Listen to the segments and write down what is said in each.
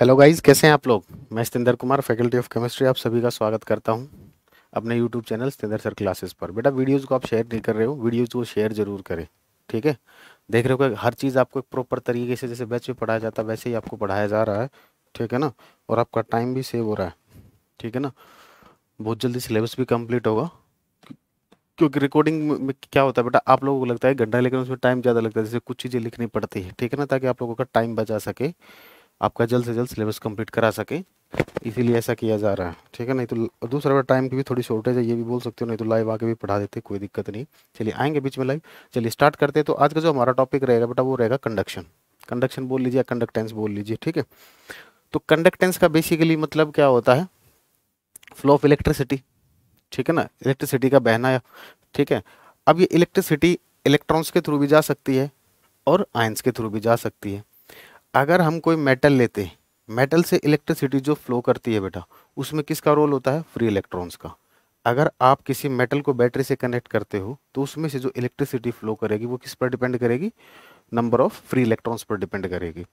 Hello guys कैसे हैं आप लोग मैं Satendra Kumar faculty of chemistry आप सभी का स्वागत करता हूं अपने YouTube channel Satendra sir classes पर बेटा वीडियोस को आप शेयर नहीं कर रहे हो वीडियोस को शेयर जरूर करें ठीक है देख रहे हो कि हर चीज़ आपको एक प्रॉपर तरीके से जैसे बैच में पढ़ाया जाता है वैसे ही आपको पढ़ाया जा रहा है ठीक है ना और आपका टाइम भी सेव हो रहा है ठीक है ना बहुत जल्दी सिलेबस भी कम्प्लीट होगा क्योंकि रिकॉर्डिंग में क्या होता है बेटा आप लोगों को लगता है घंटा लेकिन उसमें टाइम ज़्यादा लगता है जैसे कुछ चीज़ें लिखनी पड़ती है ठीक है ना ताकि आप लोगों का टाइम बचा सके आपका जल्द से जल्द सिलेबस कंप्लीट करा सके इसीलिए ऐसा किया जा रहा है ठीक है नहीं तो दूसरा टाइम की भी थोड़ी शॉर्टेज है ये भी बोल सकते हो नहीं तो लाइव आके भी पढ़ा देते कोई दिक्कत नहीं चलिए आएंगे बीच में लाइव चलिए स्टार्ट करते हैं तो आज का जो हमारा टॉपिक रहेगा बेटा वो रहेगा कंडक्शन कंडक्शन बोल लीजिए या कंडक्टेंस बोल लीजिए ठीक है तो कंडक्टेंस का बेसिकली मतलब क्या होता है फ्लो ऑफ इलेक्ट्रिसिटी ठीक है ना इलेक्ट्रिसिटी का बहना ठीक है अब ये इलेक्ट्रिसिटी इलेक्ट्रॉन्स के थ्रू भी जा सकती है और आयंस के थ्रू भी जा सकती है अगर हम कोई मेटल लेते हैं मेटल से इलेक्ट्रिसिटी जो फ्लो करती है बेटा उसमें किसका रोल होता है फ्री इलेक्ट्रॉन्स का अगर आप किसी मेटल को बैटरी से कनेक्ट करते हो तो उसमें से जो इलेक्ट्रिसिटी फ्लो करेगी वो किस पर डिपेंड करेगी नंबर ऑफ फ्री इलेक्ट्रॉन्स पर डिपेंड करेगी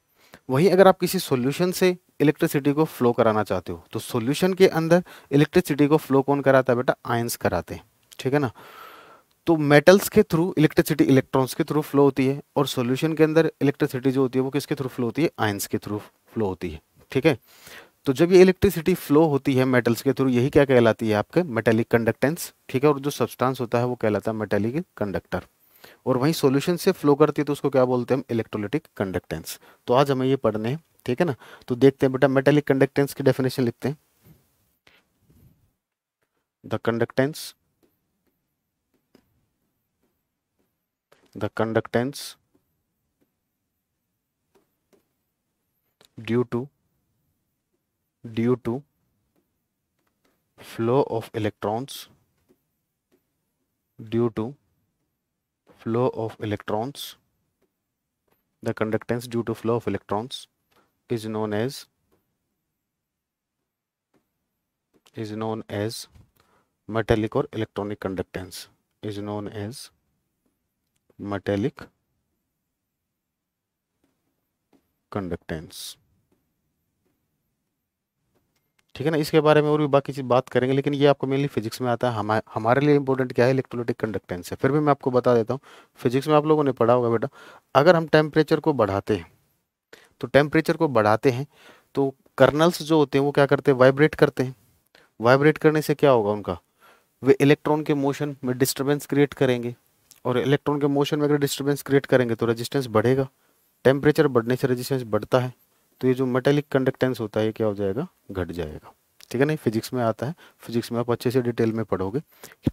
वहीं अगर आप किसी सॉल्यूशन से इलेक्ट्रिसिटी को फ्लो कराना चाहते हो तो सॉल्यूशन के अंदर इलेक्ट्रिसिटी को फ्लो कौन कराता है बेटा आयंस कराते हैं ठीक है ना तो मेटल्स के थ्रू इलेक्ट्रिसिटी इलेक्ट्रॉन्स के थ्रू फ्लो होती है और सॉल्यूशन के अंदर इलेक्ट्रिसिटी जो होती है वो किसके थ्रू फ्लो होती है आयंस के थ्रू फ्लो होती है ठीक है तो जब ये इलेक्ट्रिसिटी फ्लो होती है मेटल्स के थ्रू यही क्या कहलाती है आपके मेटेलिक कंडक्टेंस ठीक है और जो सब्सटेंस होता है वो कहलाता है मेटेलिक कंडक्टर और वहीं सोल्यूशन से फ्लो करती है तो उसको क्या बोलते हैं इलेक्ट्रोलिटिक कंडक्टेंस तो आज हमें ये पढ़ने हैं ठीक है ना तो देखते हैं बेटा मेटेलिक कंडक्टेंस की डेफिनेशन लिखते हैं the conductance the conductance due to due to flow of electrons due to flow of electrons the conductance due to flow of electrons is known as is known as metallic or electronic conductance is known as metallic conductance ठीक है ना इसके बारे में और भी बाकी चीज़ बात करेंगे लेकिन ये आपको मेनली फिजिक्स में आता है हमा, हमारे लिए इंपॉर्टेंट क्या है इलेक्ट्रोलिटिक कंडक्टेंस है फिर भी मैं आपको बता देता हूँ फिजिक्स में आप लोगों ने पढ़ा होगा बेटा अगर हम टेम्परेचर को बढ़ाते हैं तो टेम्परेचर को बढ़ाते हैं तो कर्नल्स जो होते हैं वो क्या करते हैं वाइब्रेट करते हैं वाइब्रेट करने से क्या होगा उनका वे इलेक्ट्रॉन के मोशन में डिस्टर्बेंस क्रिएट करेंगे और इलेक्ट्रॉन के मोशन में अगर डिस्टर्बेंस क्रिएट करेंगे तो रेजिस्टेंस बढ़ेगा टेम्परेचर बढ़ने से रेजिस्टेंस बढ़ता है तो ये जो मेटेलिक कंडक्टेंस होता है ये क्या हो जाएगा घट जाएगा ठीक है ना फिजिक्स में आता है फिजिक्स में आप अच्छे से डिटेल में पढ़ोगे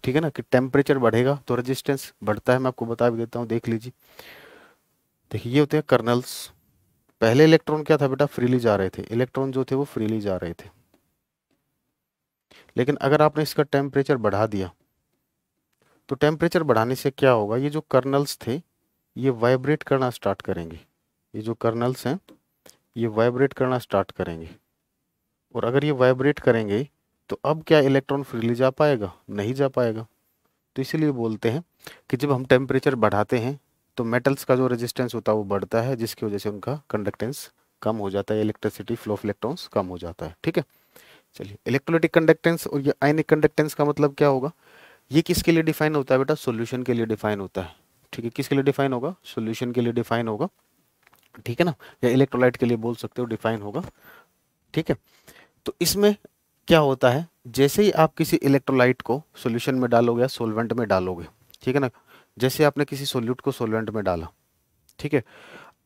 ठीक है ना कि टेम्परेचर बढ़ेगा तो रजिस्टेंस बढ़ता है मैं आपको बता भी देता हूँ देख लीजिए देखिए ये होते हैं कर्नल्स पहले इलेक्ट्रॉन क्या था बेटा फ्रीली जा रहे थे इलेक्ट्रॉन जो थे वो फ्रीली जा रहे थे लेकिन अगर आपने इसका टेम्परेचर बढ़ा दिया तो टेम्परेचर बढ़ाने से क्या होगा ये जो कर्नल्स थे ये वाइब्रेट करना स्टार्ट करेंगे ये जो कर्नल्स हैं ये वाइब्रेट करना स्टार्ट करेंगे और अगर ये वाइब्रेट करेंगे तो अब क्या इलेक्ट्रॉन फ्रीली जा पाएगा नहीं जा पाएगा तो इसलिए बोलते हैं कि जब हम टेम्परेचर बढ़ाते हैं तो मेटल्स का जो रेजिस्टेंस होता है वो बढ़ता है जिसकी वजह से उनका कंडक्टेंस कम हो जाता है इलेक्ट्रिसिटी फ्लो ऑफ इलेक्ट्रॉन्स कम हो जाता है ठीक है चलिए इलेक्ट्रोलिटिक कंडक्टेंस और ये आयनिक कंडक्टेंस का मतलब क्या होगा ये किसके लिए डिफाइन होता है बेटा सोल्यूशन के लिए डिफाइन होता है ठीक है किसके लिए डिफाइन होगा सोल्यूशन के लिए डिफाइन होगा ठीक है ना या इलेक्ट्रोलाइट के लिए बोल सकते हो डिफाइन होगा ठीक है तो इसमें क्या होता है जैसे ही आप किसी इलेक्ट्रोलाइट को सोल्यूशन में डालोगे या सोलवेंट में डालोगे ठीक है ना जैसे आपने किसी सोल्यूट को सोलवेंट में डाला ठीक है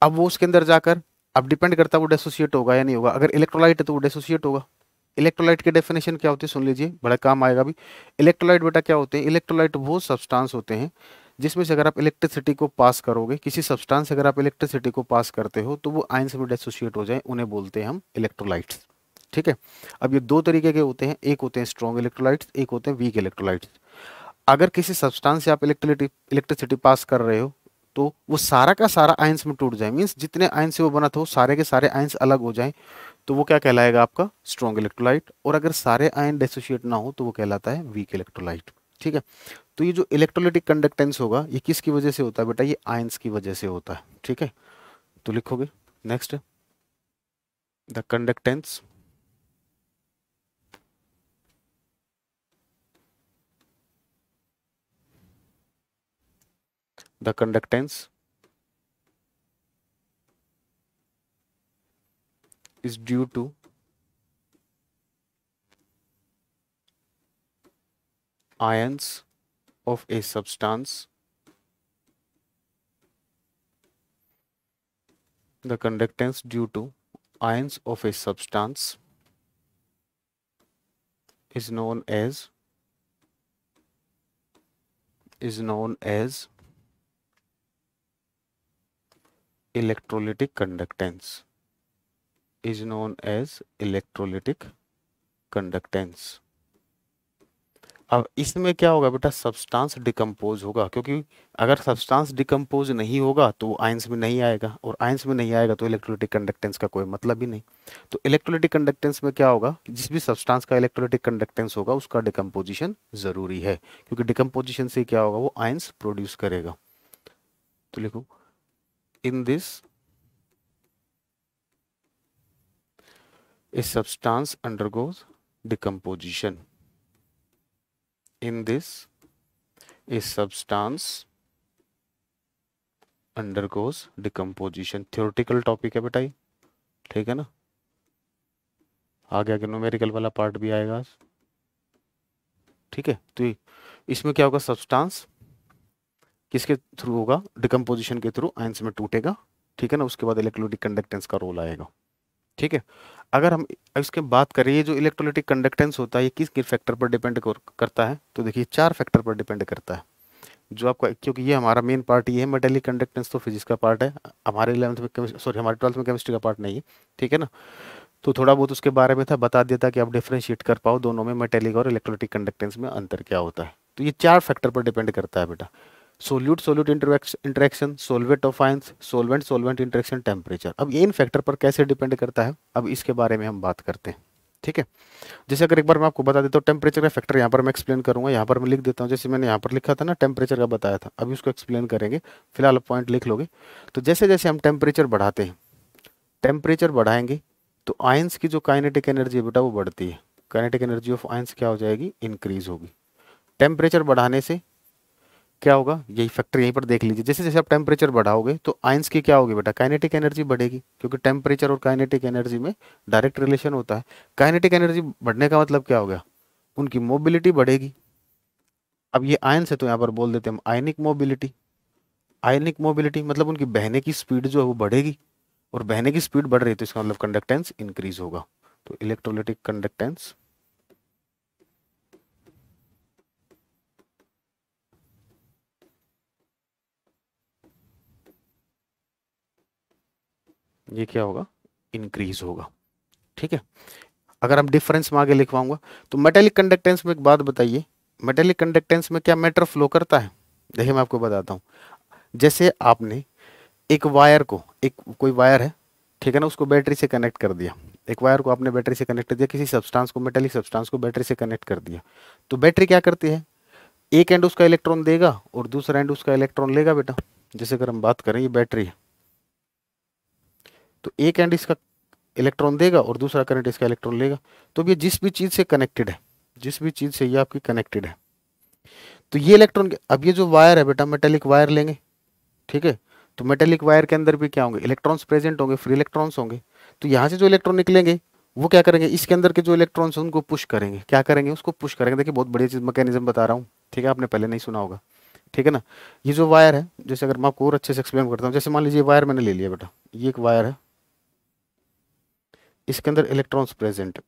अब वो उसके अंदर जाकर अब डिपेंड करता है वो डेसोसिएट होगा या नहीं होगा अगर इलेक्ट्रोलाइट है तो वो डेसोसिएट होगा इलेक्ट्रोलाइट की डेफिनेशन क्या होती है सुन लीजिए बड़ा काम आएगा भी इलेक्ट्रोलाइट बेटा क्या होते हैं इलेक्ट्रोलाइट वो सब्सटेंस होते हैं जिसमें से अगर आप इलेक्ट्रिसिटी को पास करोगे किसी सब्सटेंस से अगर आप इलेक्ट्रिसिटी को पास करते हो तो वो आयन से भी डेसोशिएट हो जाए उन्हें बोलते हैं हम इलेक्ट्रोलाइट्स ठीक है अब ये दो तरीके के होते हैं एक होते हैं स्ट्रॉन्ग इलेक्ट्रोलाइट्स एक होते हैं वीक इलेक्ट्रोलाइट्स अगर किसी सब्सटेंस से आप इलेक्ट्रिसिटी इलेक्ट्रिसिटी पास कर रहे हो तो वो सारा का सारा आयंस में टूट जाए मीन्स जितने आयंस से वो बना था वो सारे के सारे आयंस अलग हो जाएं तो वो क्या कहलाएगा आपका स्ट्रॉन्ग इलेक्ट्रोलाइट और अगर सारे आयन डेसोशिएट ना हो तो वो कहलाता है वीक इलेक्ट्रोलाइट ठीक है तो ये जो इलेक्ट्रोलिटिक कंडक्टेंस होगा ये किसकी वजह से होता है बेटा ये आयंस की वजह से होता है ठीक है तो लिखोगे next the conductance the conductance is due to ions of a substance the conductance due to ions of a substance is known as is known as electrolytic conductance is known as electrolytic conductance अब इसमें क्या होगा बेटा substance decompose होगा क्योंकि अगर substance decompose नहीं होगा तो वो आयंस में नहीं आएगा और आयंस में नहीं आएगा तो इलेक्ट्रोलिटिक कंडक्टेंस का कोई मतलब ही नहीं तो इलेक्ट्रोलिटिक कंडक्टेंस में क्या होगा जिस भी सब्सटेंस का इलेक्ट्रोलिटिक कंडक्टेंस होगा उसका डिकम्पोजिशन ज़रूरी है क्योंकि डिकम्पोजिशन से क्या होगा वो आयंस प्रोड्यूस करेगा तो लिखो in this a substance undergoes decomposition in this a substance undergoes decomposition theoretical topic है बेटा ये ठीक है ना आगे आगे numerical वाला पार्ट भी आएगा ठीक है तो इसमें क्या होगा substance किसके थ्रू होगा डिकम्पोजिशन के थ्रू आयंस में टूटेगा ठीक है ना उसके बाद इलेक्ट्रोलिटिक कंडक्टेंस का रोल आएगा ठीक है अगर हम इसके बात करें ये जो इलेक्ट्रोलिटिक कंडक्टेंस होता है ये किस किस फैक्टर पर डिपेंड करता है तो देखिए चार फैक्टर पर डिपेंड करता है जो आपका क्योंकि ये हमारा मेन पार्ट ये है मेटेलिक कंडक्टेंस तो फिजिक्स का पार्ट है हमारे इलेवंथ में सॉरी हमारे ट्वेल्थ में केमिस्ट्री का पार्ट नहीं है ठीक है ना तो थोड़ा बहुत उसके बारे में था बता दिया था कि आप डिफ्रेंशिएट कर पाओ दोनों में मेटेलिक और इलेक्ट्रोलिटिक कंडक्टेंस में अंतर क्या होता है तो ये चार फैक्टर पर डिपेंड करता है बेटा solute solute interaction solvate of ions solvent solvent interaction temperature अब ये इन फैक्टर पर कैसे डिपेंड करता है अब इसके बारे में हम बात करते हैं ठीक है जैसे अगर एक बार मैं आपको बता देता हूँ टेम्परेचर का फैक्टर यहाँ पर मैं एक्सप्लेन करूँगा यहाँ पर मैं लिख देता हूँ जैसे मैंने यहाँ पर लिखा था ना टेम्परेचर का बताया था अभी उसको एक्सप्लेन करेंगे फिलहाल पॉइंट लिख लोगे तो जैसे जैसे हम टेम्परेचर बढ़ाते हैं टेम्परेचर बढ़ाएंगे तो आयंस की जो काइनेटिक एनर्जी है बेटा वो बढ़ती है काइनेटिक एनर्जी ऑफ आयंस क्या हो जाएगी इंक्रीज होगी टेम्परेचर बढ़ाने से क्या होगा यही फैक्टर यहीं पर देख लीजिए जैसे जैसे आप टेम्परेचर बढ़ाओगे तो आइंस की क्या होगी बेटा काइनेटिक एनर्जी बढ़ेगी क्योंकि टेम्परेचर और काइनेटिक एनर्जी में डायरेक्ट रिलेशन होता है काइनेटिक एनर्जी बढ़ने का मतलब क्या हो गया उनकी मोबिलिटी बढ़ेगी अब ये आयंस है तो यहाँ पर बोल देते हम आयनिक मोबिलिटी आयनिक मोबिलिटी मतलब उनकी बहने की स्पीड जो है वो बढ़ेगी और बहने की स्पीड बढ़ रही है तो इसका मतलब कंडक्टेंस इंक्रीज होगा तो इलेक्ट्रोलिटिक कंडक्टेंस ये क्या होगा इंक्रीज होगा ठीक है अगर हम डिफरेंस में आगे लिखवाऊंगा तो मेटेलिक कंडक्टेंस में एक बात बताइए मेटेलिक कंडक्टेंस में क्या मैटर फ्लो करता है देखिए मैं आपको बताता हूँ जैसे आपने एक वायर को एक कोई वायर है ठीक है ना उसको बैटरी से कनेक्ट कर दिया एक वायर को आपने बैटरी से कनेक्ट कर दिया किसी सब्सटेंस को मेटेलिक सब्सटेंस को बैटरी से कनेक्ट कर दिया तो बैटरी क्या करती है एक एंड उसका इलेक्ट्रॉन देगा और दूसरा एंड उसका इलेक्ट्रॉन लेगा बेटा जैसे अगर हम बात करें ये बैटरी है तो एक एंड इसका इलेक्ट्रॉन देगा और दूसरा करंट इसका इलेक्ट्रॉन लेगा तो अब ये जिस भी चीज़ से कनेक्टेड है जिस भी चीज़ से ये आपकी कनेक्टेड है तो ये इलेक्ट्रॉन अब ये जो वायर है बेटा मेटेलिक वायर लेंगे ठीक है तो मेटेलिक वायर के अंदर भी क्या होंगे इलेक्ट्रॉन्स प्रेजेंट होंगे फ्री इलेक्ट्रॉन्स होंगे तो यहाँ से जो इलेक्ट्रॉन निकलेंगे वो क्या करेंगे इसके अंदर के जो इलेक्ट्रॉन्स उनको पुश करेंगे क्या करेंगे उसको पुश करेंगे देखिए बहुत बढ़िया चीज़ मैकेनिज्म बता रहा हूँ ठीक है आपने पहले नहीं सुना होगा ठीक है ना ये जो वायर है जैसे अगर मैं आपको और अच्छे से एक्सप्लेन करता हूँ जैसे मान लीजिए वायर मैंने ले लिया बेटा ये एक वायर है इसके अंदर इलेक्ट्रॉन्स प्रेजेंट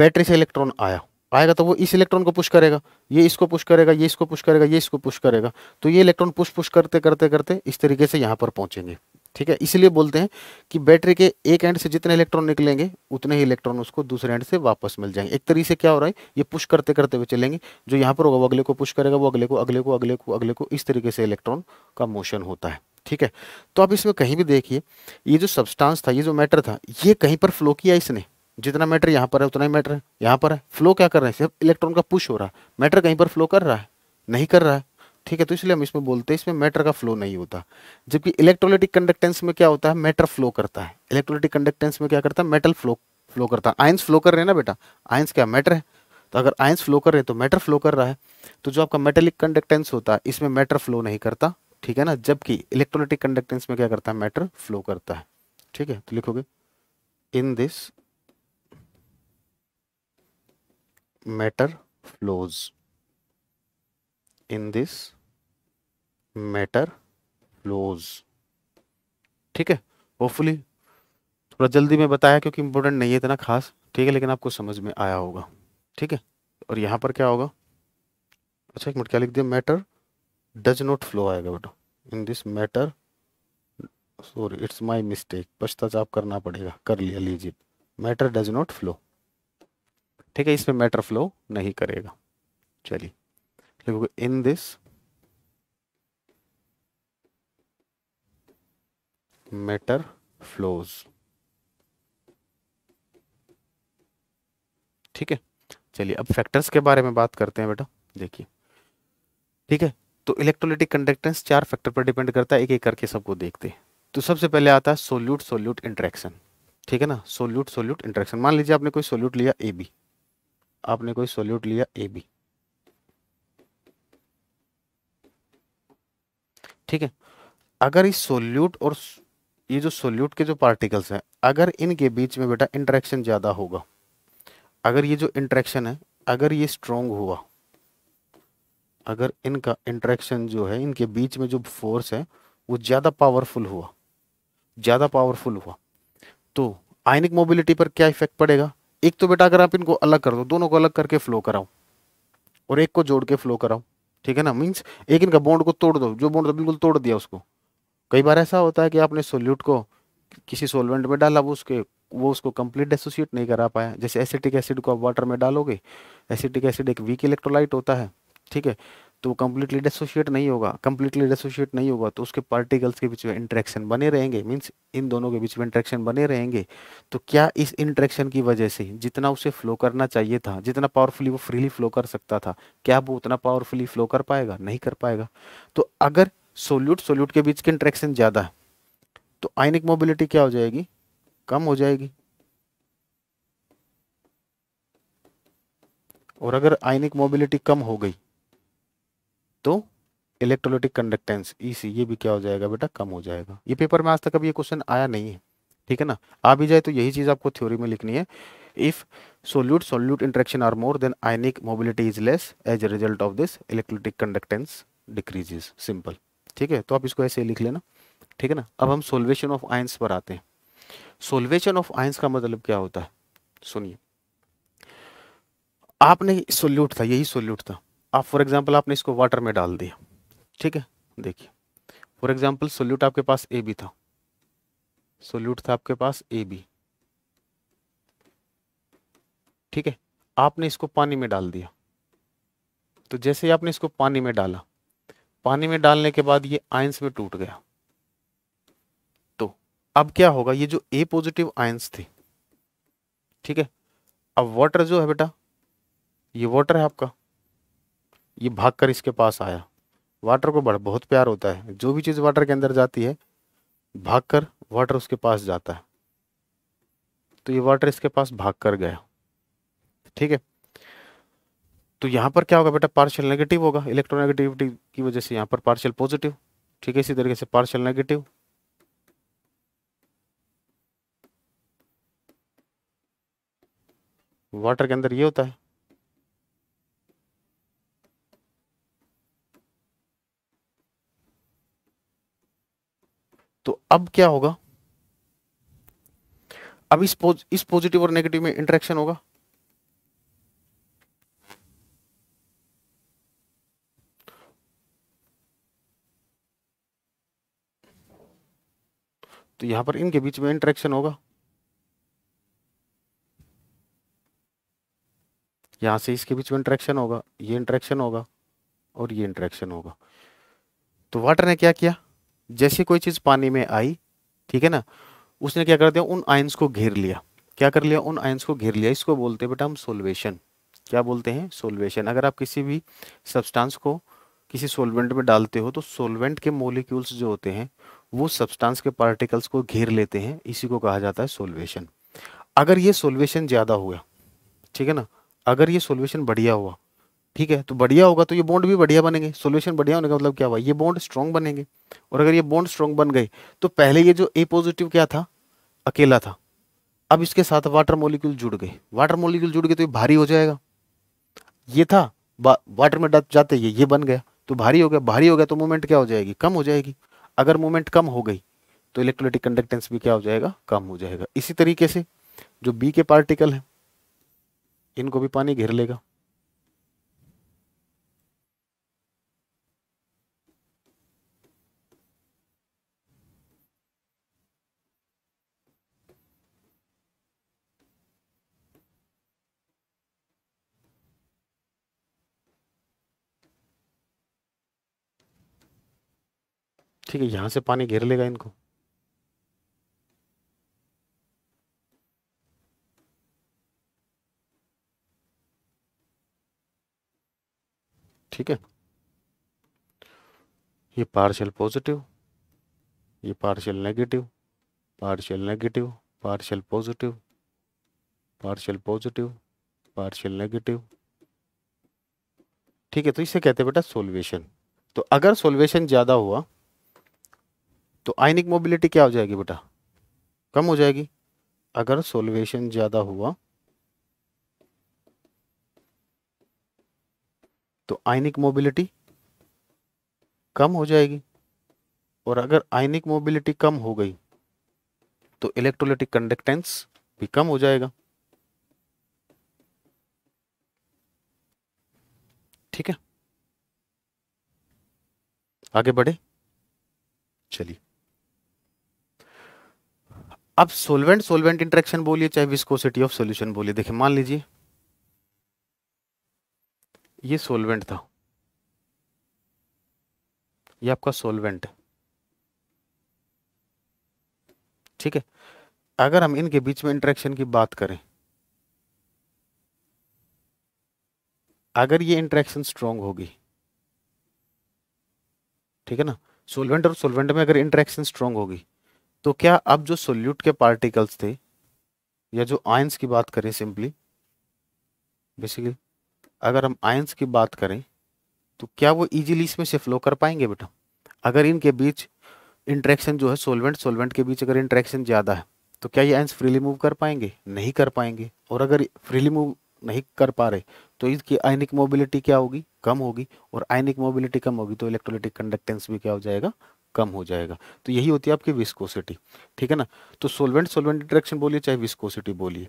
बैटरी से इलेक्ट्रॉन आया आएगा तो वो इस इलेक्ट्रॉन को पुश करेगा ये इसको पुश करेगा ये इसको पुश करेगा ये इसको पुश करेगा तो ये इलेक्ट्रॉन पुश पुश करते करते करते इस तरीके से यहाँ पर पहुंचेंगे ठीक है इसलिए बोलते हैं कि बैटरी के एक एंड से जितने इलेक्ट्रॉन निकलेंगे उतने ही इलेक्ट्रॉन उसको दूसरे एंड से वापस मिल जाएंगे एक तरीके से क्या हो रहा है ये पुश करते करते हुए चलेंगे जो यहाँ पर होगा वो अगले को पुश करेगा वो अगले को अगले को अगले को अगले को इस तरीके से इलेक्ट्रॉन का मोशन होता है ठीक है तो आप इसमें कहीं भी देखिए ये जो सब्सटेंस था ये जो मैटर था ये कहीं पर फ्लो किया इसने जितना मैटर यहाँ पर है उतना ही मैटर है यहाँ पर है फ्लो क्या कर रहे हैं सिर्फ इलेक्ट्रॉन का पुश हो रहा है मैटर कहीं पर फ्लो कर रहा है नहीं कर रहा है ठीक है तो इसलिए हम इसमें बोलते हैं इसमें मैटर का फ्लो नहीं होता जबकि इलेक्ट्रोलिटिक कंडक्टेंस में क्या होता है मैटर फ्लो करता है इलेक्ट्रोलिटिक कंडक्टेंस में क्या करता है मेटल फ्लो फ्लो करता है आयंस फ्लो कर रहे हैं ना बेटा आयंस क्या मैटर है तो अगर आयंस फ्लो कर रहे हैं तो मैटर फ्लो कर रहा है तो जो आपका मेटेलिक कंडक्टेंस होता है इसमें मैटर फ्लो नहीं करता ठीक है ना जबकि इलेक्ट्रोलिटिक कंडक्टेंस में क्या करता है मैटर फ्लो करता है ठीक है तो लिखोगे in this matter flows in this matter flows ठीक है होपफुली थोड़ा जल्दी में बताया क्योंकि इंपोर्टेंट नहीं है इतना खास ठीक है लेकिन आपको समझ में आया होगा ठीक है और यहां पर क्या होगा अच्छा एक मिनट क्या लिख दिया मैटर डज नॉट फ्लो आएगा बेटा in this matter sorry it's my mistake पश्चाताप करना पड़ेगा कर लिया लीजिए मैटर डज नॉट फ्लो ठीक है इसमें मैटर फ्लो नहीं करेगा चलिए इन दिस मैटर फ्लोज ठीक है चलिए अब फैक्टर्स के बारे में बात करते हैं बेटा देखिए ठीक है तो इलेक्ट्रोलिटिक कंडक्टेंस चार फैक्टर पर डिपेंड करता है एक एक करके सबको देखते हैं तो सबसे पहले आता है सोल्यूट सोल्यूट इंट्रैक्शन ठीक है ना सोल्यूट सोल्यूट इंट्रैक्शन मान लीजिए आपने कोई सोल्यूट लिया ए बी आपने कोई सोल्यूट लिया ए बी ठीक है अगर इस सोल्यूट और ये जो सोल्यूट के जो पार्टिकल्स हैं अगर इनके बीच में बेटा इंट्रैक्शन ज़्यादा होगा अगर ये जो इंट्रैक्शन है अगर ये स्ट्रोंग हुआ अगर इनका इंट्रैक्शन जो है इनके बीच में जो फोर्स है वो ज़्यादा पावरफुल हुआ ज़्यादा पावरफुल हुआ तो आयनिक मोबिलिटी पर क्या इफेक्ट पड़ेगा एक तो बेटा अगर आप इनको अलग कर दो दोनों को अलग करके फ्लो कराओ और एक को जोड़ के फ्लो कराओ ठीक है ना मीन्स एक इनका बॉन्ड को तोड़ दो जो बॉन्ड था बिल्कुल तोड़ दिया उसको कई बार ऐसा होता है कि आपने सोल्यूट को किसी सोलवेंट में डाला वो उसके वो उसको कंप्लीट एसोसिएट नहीं करा पाया जैसे एसिटिक एसिड को आप वाटर में डालोगे एसिटिक एसिड एक वीक इलेक्ट्रोलाइट होता है ठीक है तो वो कम्प्लीटली डिसोशिएट नहीं होगा कम्प्लीटली डिसोशिएट नहीं होगा तो उसके पार्टिकल्स के बीच में इंट्रैक्शन बने रहेंगे मीन्स इन दोनों के बीच में इंट्रैक्शन बने रहेंगे तो क्या इस इंट्रैक्शन की वजह से जितना उसे फ्लो करना चाहिए था जितना पावरफुली वो फ्रीली फ्लो कर सकता था क्या वो उतना पावरफुली फ्लो कर पाएगा नहीं कर पाएगा तो अगर सोल्यूट सोल्यूट के बीच के इंट्रैक्शन ज़्यादा है तो आइनिक मोबिलिटी क्या हो जाएगी कम हो जाएगी और अगर आइनिक मोबिलिटी कम हो गई तो इलेक्ट्रोलिटिक कंडक्टेंस ईसी ये भी क्या हो जाएगा बेटा कम हो जाएगा ये पेपर में आज तक अभी ये क्वेश्चन आया नहीं है ठीक है ना आ भी जाए तो यही चीज़ आपको थ्योरी में लिखनी है if solute solute interaction are more than ionic mobility is less as a result of this electrolytic conductance decreases simple ठीक है तो आप इसको ऐसे लिख लेना ठीक है ना अब हम सोल्वेशन ऑफ आइंस पर आते हैं सोल्वेशन ऑफ आइंस का मतलब क्या होता है सुनिए आपने सोल्यूट था यही सोल्यूट था आप फॉर एग्जाम्पल आपने इसको वाटर में डाल दिया ठीक है देखिए फॉर एग्जाम्पल सोल्यूट आपके पास ए बी था सोल्यूट था आपके पास ए बी ठीक है आपने इसको पानी में डाल दिया तो जैसे ही आपने इसको पानी में डाला पानी में डालने के बाद ये आयंस में टूट गया तो अब क्या होगा ये जो ए पॉजिटिव आयंस थे ठीक है अब वाटर जो है बेटा ये वाटर है आपका ये भाग कर इसके पास आया वाटर को बड़ा बहुत प्यार होता है जो भी चीज़ वाटर के अंदर जाती है भाग कर वाटर उसके पास जाता है तो ये वाटर इसके पास भाग कर गया ठीक है तो यहाँ पर क्या होगा बेटा पार्शियल नेगेटिव होगा इलेक्ट्रोनेगेटिविटी की वजह से यहाँ पर पार्शियल पॉजिटिव ठीक है इसी तरीके से पार्शियल नेगेटिव वाटर के अंदर ये होता है तो अब क्या होगा अब इस पोज, इस पॉजिटिव और नेगेटिव में इंटरेक्शन होगा तो यहां पर इनके बीच में इंटरेक्शन होगा यहां से इसके बीच में इंटरेक्शन होगा ये इंटरेक्शन होगा और ये इंटरेक्शन होगा तो वाटर ने क्या किया जैसे कोई चीज़ पानी में आई ठीक है ना उसने क्या कर दिया उन आयंस को घेर लिया क्या कर लिया उन आयंस को घेर लिया इसको बोलते हैं बेटा हम सोलवेशन क्या बोलते हैं सोलवेशन अगर आप किसी भी सब्सटेंस को किसी सोलवेंट में डालते हो तो सोलवेंट के मोलिक्यूल्स जो होते हैं वो सब्सटेंस के पार्टिकल्स को घेर लेते हैं इसी को कहा जाता है सोलवेशन अगर ये सोलवेशन ज़्यादा हुआ ठीक है ना अगर ये सोल्वेशन बढ़िया हुआ ठीक है तो बढ़िया होगा तो ये बॉन्ड भी बढ़िया बनेंगे सोल्यूशन बढ़िया होने का मतलब क्या हुआ ये बॉन्ड स्ट्रॉन्ग बनेंगे और अगर ये बॉन्ड स्ट्रॉन्ग बन गए तो पहले ये जो ए पॉजिटिव क्या था अकेला था अब इसके साथ वाटर मोलिक्यूल जुड़ गए वाटर मोलिक्यूल जुड़ गए तो ये भारी हो जाएगा ये था वाटर में जाते ये ये बन गया तो भारी हो गया भारी हो गया तो मूवमेंट क्या हो जाएगी कम हो जाएगी अगर मूवमेंट कम हो गई तो इलेक्ट्रोलिटिक कंडक्टेंस भी क्या हो जाएगा कम हो जाएगा इसी तरीके से जो बी के पार्टिकल हैं इनको भी पानी घेर लेगा ठीक है यहां से पानी घेर लेगा इनको ठीक है ये पार्शियल पॉजिटिव ये partial negative partial negative partial positive partial positive partial negative ठीक है तो इसे कहते हैं बेटा सोल्वेशन तो अगर सोल्वेशन ज़्यादा हुआ तो आयनिक मोबिलिटी क्या हो जाएगी बेटा कम हो जाएगी अगर सोलवेशन ज़्यादा हुआ तो आयनिक मोबिलिटी कम हो जाएगी और अगर आयनिक मोबिलिटी कम हो गई तो इलेक्ट्रोलिटिक कंडक्टेंस भी कम हो जाएगा ठीक है आगे बढ़े चलिए अब सोलवेंट सोलवेंट इंट्रेक्शन बोलिए चाहे विस्कोसिटी ऑफ सोल्यूशन बोलिए देखिए मान लीजिए ये सोलवेंट था ये आपका सोलवेंट ठीक है अगर हम इनके बीच में इंट्रेक्शन की बात करें अगर ये इंट्रेक्शन स्ट्रांग होगी ठीक है ना सोलवेंट और सोलवेंट में अगर इंट्रेक्शन स्ट्रांग होगी तो क्या अब जो सोल्यूट के पार्टिकल्स थे या जो आयंस की बात करें सिंपली बेसिकली अगर हम आयंस की बात करें तो क्या वो इजीली इसमें से फ्लो कर पाएंगे बेटा अगर इनके बीच इंट्रैक्शन जो है सोलवेंट सोलवेंट के बीच अगर इंट्रैक्शन ज़्यादा है तो क्या ये आयंस फ्रीली मूव कर पाएंगे नहीं कर पाएंगे और अगर फ्रीली मूव नहीं कर पा रहे तो इसकी आयनिक मोबिलिटी क्या होगी कम होगी और आयनिक मोबिलिटी कम होगी तो इलेक्ट्रोलिटिक कंडक्टेंस भी क्या हो जाएगा कम हो जाएगा तो यही होती है आपकी विस्कोसिटी ठीक है ना तो सोलवेंट सोलवेंट इंट्रैक्शन बोलिए चाहे विस्कोसिटी बोलिए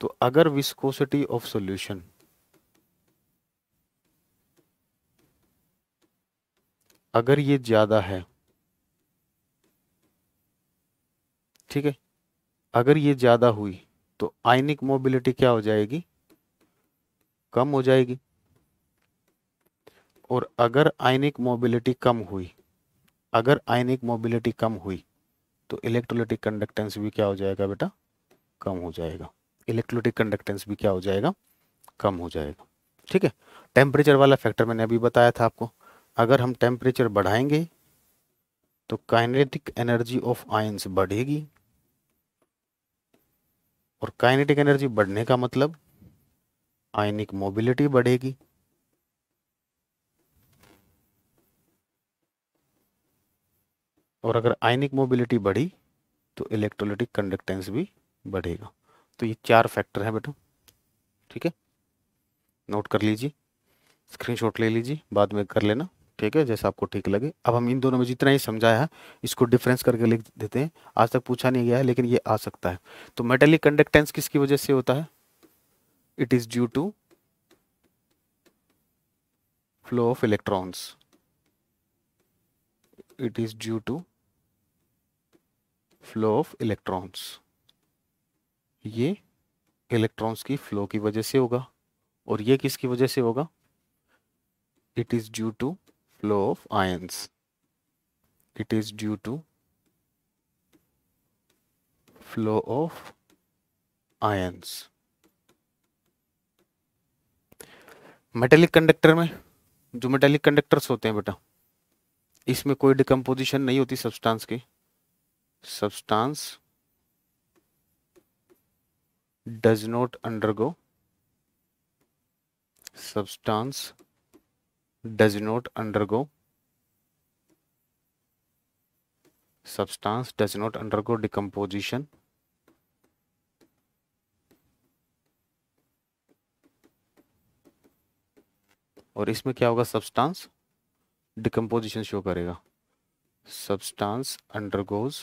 तो अगर विस्कोसिटी ऑफ सोल्यूशन अगर ये ज़्यादा है ठीक है अगर ये ज़्यादा हुई तो आयनिक मोबिलिटी क्या हो जाएगी कम हो जाएगी और अगर आयनिक मोबिलिटी कम हुई अगर आयनिक मोबिलिटी कम हुई तो इलेक्ट्रोलिटिक कंडक्टेंस भी क्या हो जाएगा बेटा कम हो जाएगा इलेक्ट्रोलिटिक कंडक्टेंस भी क्या हो जाएगा कम हो जाएगा ठीक है टेम्परेचर वाला फैक्टर मैंने अभी बताया था आपको अगर हम टेम्परेचर बढ़ाएंगे तो काइनेटिक एनर्जी ऑफ आयंस बढ़ेगी और काइनेटिक एनर्जी बढ़ने का मतलब आयनिक मोबिलिटी बढ़ेगी और अगर आयनिक मोबिलिटी बढ़ी तो इलेक्ट्रोलिटिक कंडक्टेंस भी बढ़ेगा तो ये चार फैक्टर हैं बेटा ठीक है नोट कर लीजिए स्क्रीनशॉट ले लीजिए बाद में कर लेना ठीक है जैसा आपको ठीक लगे अब हम इन दोनों में जितना ही समझाया है इसको डिफरेंस करके लिख देते हैं आज तक पूछा नहीं गया है लेकिन ये आ सकता है तो मेटेलिक कंडक्टेंस किसकी वजह से होता है it is due to flow of electrons it is due to flow of electrons ये इलेक्ट्रॉन्स की फ्लो की वजह से होगा और ये किसकी वजह से होगा it is due to flow of ions it is due to flow of ions metallic conductor में जो मेटेलिक कंडक्टर्स होते हैं बेटा इसमें कोई डिकम्पोजिशन नहीं होती सब्सटेंस की substance does not undergo substance does not undergo substance does not undergo decomposition और इसमें क्या होगा सब्सटेंस डिकम्पोजिशन शो करेगा substance undergoes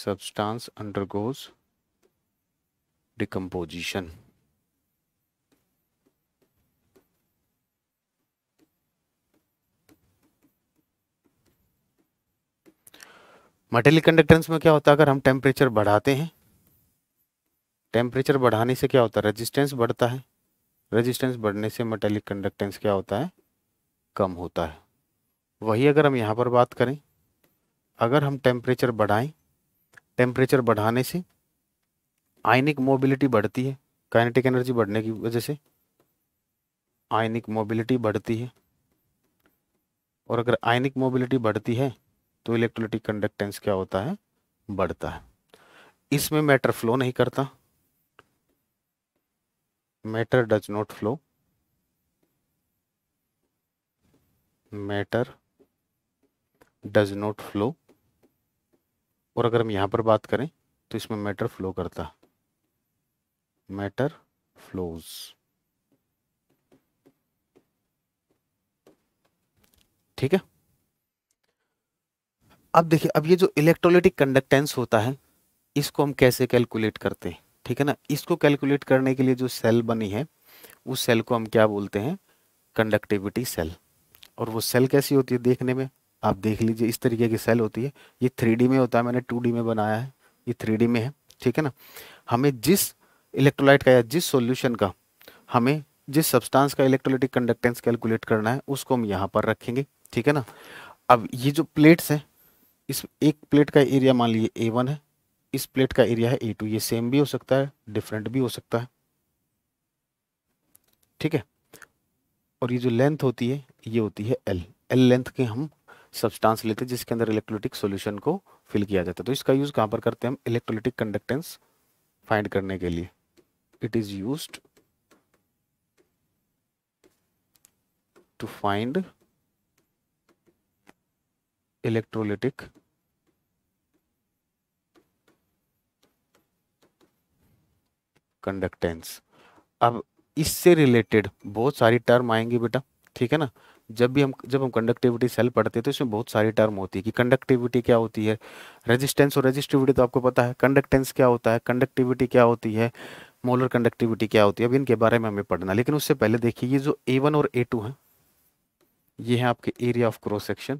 substance undergoes decomposition material conductance में क्या होता है अगर हम टेम्परेचर बढ़ाते हैं टेम्परेचर बढ़ाने से क्या होता है रेजिस्टेंस बढ़ता है रेजिस्टेंस बढ़ने से मटेरियल कंडक्टेंस क्या होता है कम होता है वही अगर हम यहाँ पर बात करें अगर हम टेम्परेचर बढ़ाएं टेम्परेचर बढ़ाने से आयनिक मोबिलिटी बढ़ती है काइनेटिक एनर्जी बढ़ने की वजह से आयनिक मोबिलिटी बढ़ती है और अगर आयनिक मोबिलिटी बढ़ती है तो इलेक्ट्रोलिटिक कंडक्टेंस क्या होता है बढ़ता है इसमें मैटर फ्लो नहीं करता matter does not flow matter does not flow और अगर हम यहाँ पर बात करें तो इसमें मैटर फ्लो करता मैटर फ्लोज ठीक है अब देखिए अब ये जो इलेक्ट्रोलिटिक कंडक्टेंस होता है इसको हम कैसे कैलकुलेट करते हैं ठीक है ना इसको कैलकुलेट करने के लिए जो सेल बनी है उस सेल को हम क्या बोलते हैं कंडक्टिविटी सेल और वो सेल कैसी होती है देखने में आप देख लीजिए इस तरीके की सेल होती है ये थ्री में होता है मैंने टू में बनाया है ये थ्री में है ठीक है ना हमें जिस इलेक्ट्रोलाइट का या जिस सोल्यूशन का हमें जिस सब्सटेंस का इलेक्ट्रोलिटिक कंडक्टेंस कैलकुलेट करना है उसको हम यहाँ पर रखेंगे ठीक है ना अब ये जो प्लेट्स हैं इस एक प्लेट का एरिया मान लीजिए ए वन है इस प्लेट का एरिया है ए टू ये सेम भी हो सकता है डिफरेंट भी हो सकता है ठीक है और ये जो लेंथ होती है ये होती है एल एल लेंथ के हम सब्सटेंस लेते हैं जिसके अंदर इलेक्ट्रोलिटिक सॉल्यूशन को फिल किया जाता है तो इसका यूज़ कहाँ पर करते हैं हम इलेक्ट्रोलिटिक कंडक्टेंस फाइंड करने के लिए it is use to find electrolytic conductance अब इससे रिलेटेड बहुत सारी टर्म आएंगी बेटा ठीक है ना जब भी हम जब हम कंडक्टिविटी सेल पढ़ते हैं तो इसमें बहुत सारी टर्म होती है कि कंडक्टिविटी क्या होती है रेजिस्टेंस और रेजिस्टिविटी तो आपको पता है कंडक्टेंस क्या होता है कंडक्टिविटी क्या होती है मोलर कंडक्टिविटी क्या होती है अब इनके बारे में हमें पढ़ना लेकिन उससे पहले देखिए ये जो ए वन और ए टू है ये है आपके एरिया ऑफ क्रॉस सेक्शन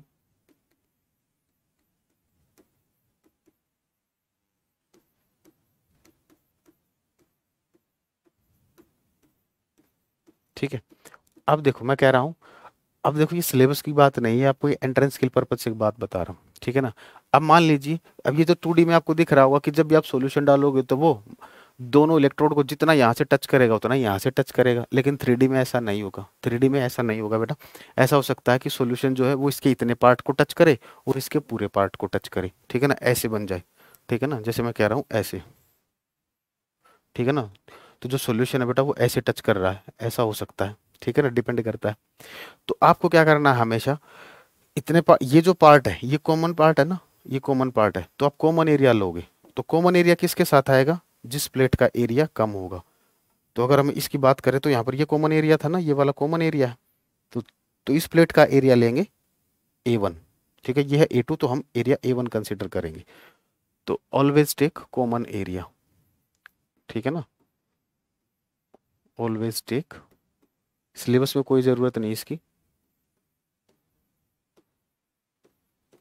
ठीक है अब देखो मैं कह रहा हूं अब देखो ये सिलेबस की बात नहीं है आपको ये एंट्रेंस स्किल पर्पज से बात बता रहा हूँ ठीक है ना अब मान लीजिए अब ये तो टू में आपको दिख रहा होगा कि जब भी आप सोल्यूशन डालोगे तो वो दोनों इलेक्ट्रोड को जितना यहाँ से टच करेगा उतना यहाँ से टच करेगा लेकिन थ्री में ऐसा नहीं होगा थ्री में ऐसा नहीं होगा बेटा ऐसा हो सकता है कि सोल्यूशन जो है वो इसके इतने पार्ट को टच करे और इसके पूरे पार्ट को टच करे ठीक है ना ऐसे बन जाए ठीक है ना जैसे मैं कह रहा हूँ ऐसे ठीक है ना तो जो सोल्यूशन है बेटा वो ऐसे टच कर रहा है ऐसा हो सकता है ठीक है ना डिपेंड करता है तो आपको क्या करना है हमेशा इतने ये जो पार्ट है ये कॉमन पार्ट है ना ये कॉमन पार्ट है तो आप कॉमन एरिया लोगे तो कॉमन एरिया किसके साथ आएगा जिस प्लेट का एरिया कम होगा तो अगर हम इसकी बात करें तो यहाँ पर ये कॉमन एरिया था ना ये वाला कॉमन एरिया है तो तो इस प्लेट का एरिया लेंगे ए वन ठीक है ये है ए टू तो हम एरिया ए वन कंसिडर करेंगे तो ऑलवेज टेक कॉमन एरिया ठीक है ना ऑलवेज टेक सिलेबस में कोई ज़रूरत नहीं इसकी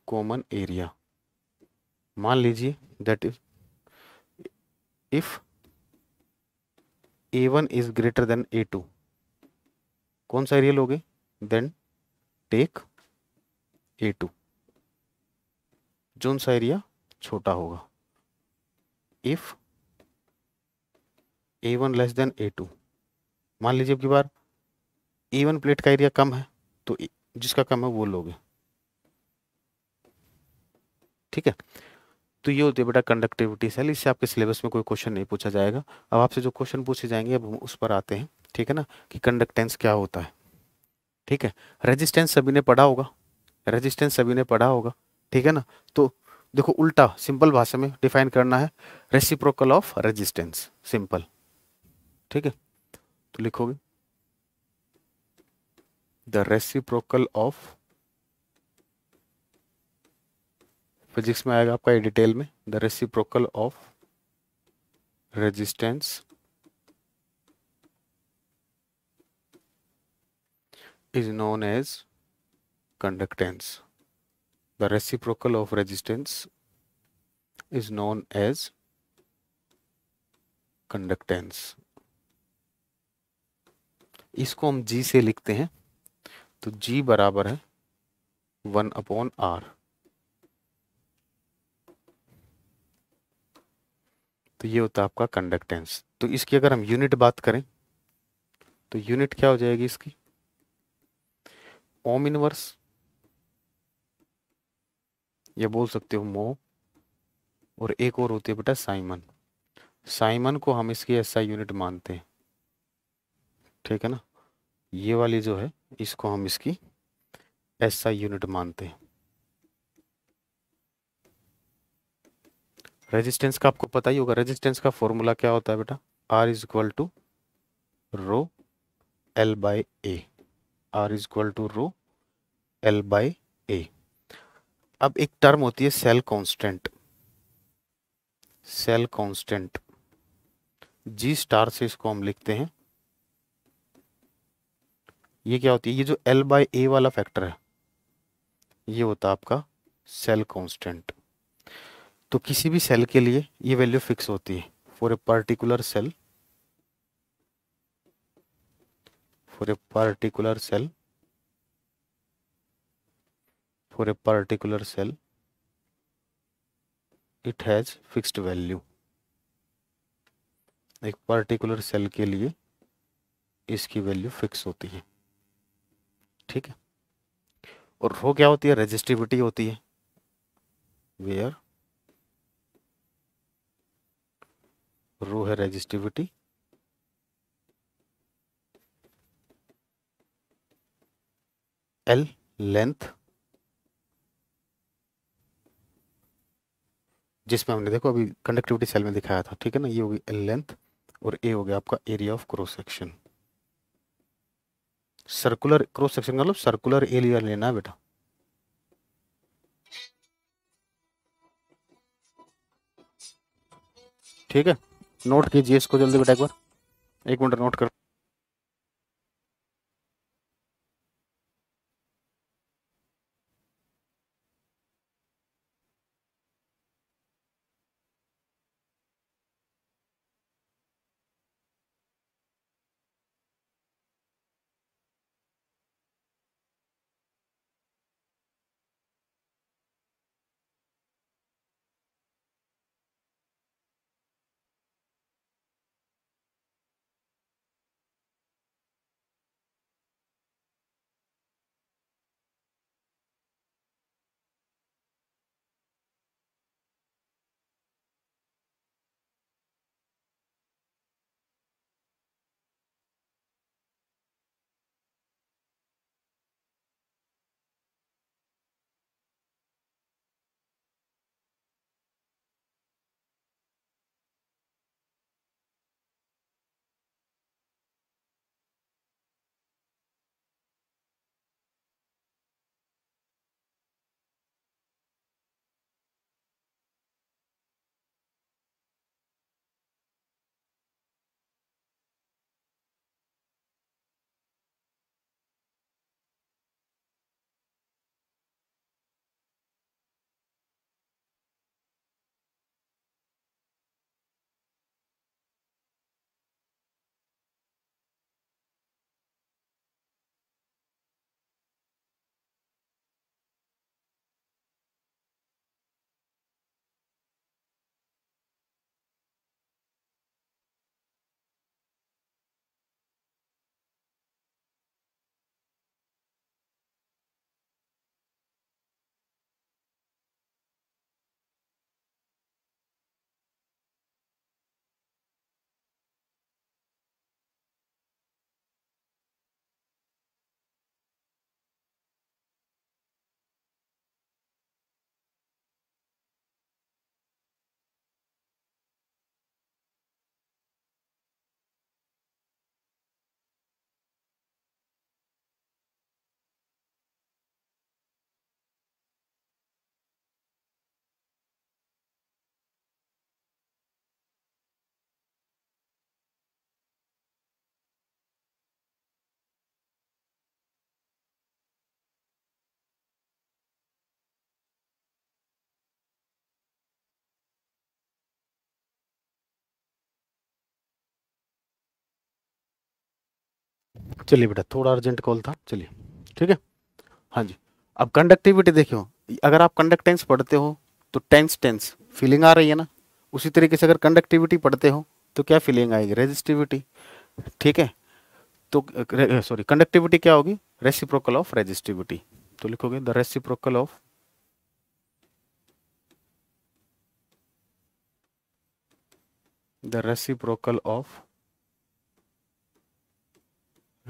कॉमन एरिया मान लीजिए that is if A one is greater than A two कौन सा एरिया लोगे देन टेक ए टू जोन सा एरिया छोटा होगा if A one less than A two मान लीजिए अब की बार ए वन प्लेट का एरिया कम है तो जिसका कम है वो लोगे ठीक है तो ये होती है बेटा कंडक्टिविटी सेल इससे आपके सिलेबस में कोई क्वेश्चन नहीं पूछा जाएगा अब आपसे जो क्वेश्चन पूछे जाएंगे अब हम उस पर आते हैं ठीक है ना कि कंडक्टेंस क्या होता है ठीक है रेजिस्टेंस सभी ने पढ़ा होगा रेजिस्टेंस सभी ने पढ़ा होगा ठीक है ना तो देखो उल्टा सिंपल भाषा में डिफाइन करना है रेसिप्रोकल ऑफ रेजिस्टेंस सिंपल ठीक है तो लिखोगे the reciprocal of फिजिक्स में आएगा आपका डिटेल में the reciprocal of resistance is known as conductance. The reciprocal of resistance is known as conductance. इसको हम G से लिखते हैं तो जी बराबर है वन अपॉन आर तो ये होता है आपका कंडक्टेंस तो इसकी अगर हम यूनिट बात करें तो यूनिट क्या हो जाएगी इसकी ओम इनवर्स या बोल सकते हो मो और एक और होती है बेटा साइमन साइमन को हम इसकी ऐसा यूनिट मानते हैं ठीक है ना ये वाली जो है इसको हम इसकी ऐसा यूनिट मानते हैं रेजिस्टेंस का आपको पता ही होगा रेजिस्टेंस का फॉर्मूला क्या होता है बेटा R is equal to rho L by A R is equal to rho L by A अब एक टर्म होती है cell constant cell constant G star से इसको हम लिखते हैं ये क्या होती है ये जो एल बाय ए वाला फैक्टर है ये होता है आपका सेल कांस्टेंट तो किसी भी सेल के लिए ये वैल्यू फिक्स होती है for a particular cell for a particular cell for a particular cell it has fixed value एक पर्टिकुलर सेल के लिए इसकी वैल्यू फिक्स होती है ठीक है और रो क्या होती है रजिस्टिविटी होती है वेयर रो है रजिस्टिविटी एल लेंथ जिसमें हमने देखो अभी कंडक्टिविटी सेल में दिखाया था ठीक है ना ये होगी एल लेंथ और ए हो गया आपका area of cross section circular cross section का मतलब सर्कुलर एरिया लेना है बेटा ठीक है नोट कीजिए इसको जल्दी बेटा एक बार एक मिनट नोट कर चलिए बेटा थोड़ा अर्जेंट कॉल था चलिए ठीक है हाँ जी अब कंडक्टिविटी देखियो अगर आप कंडक्टेंस पढ़ते हो तो टेंस टेंस फीलिंग आ रही है ना उसी तरीके से अगर कंडक्टिविटी पढ़ते हो तो क्या फीलिंग आएगी रेजिस्टिविटी ठीक है तो सॉरी कंडक्टिविटी क्या होगी रेसिप्रोकल ऑफ रेजिस्टिविटी तो लिखोगे the reciprocal of the reciprocal of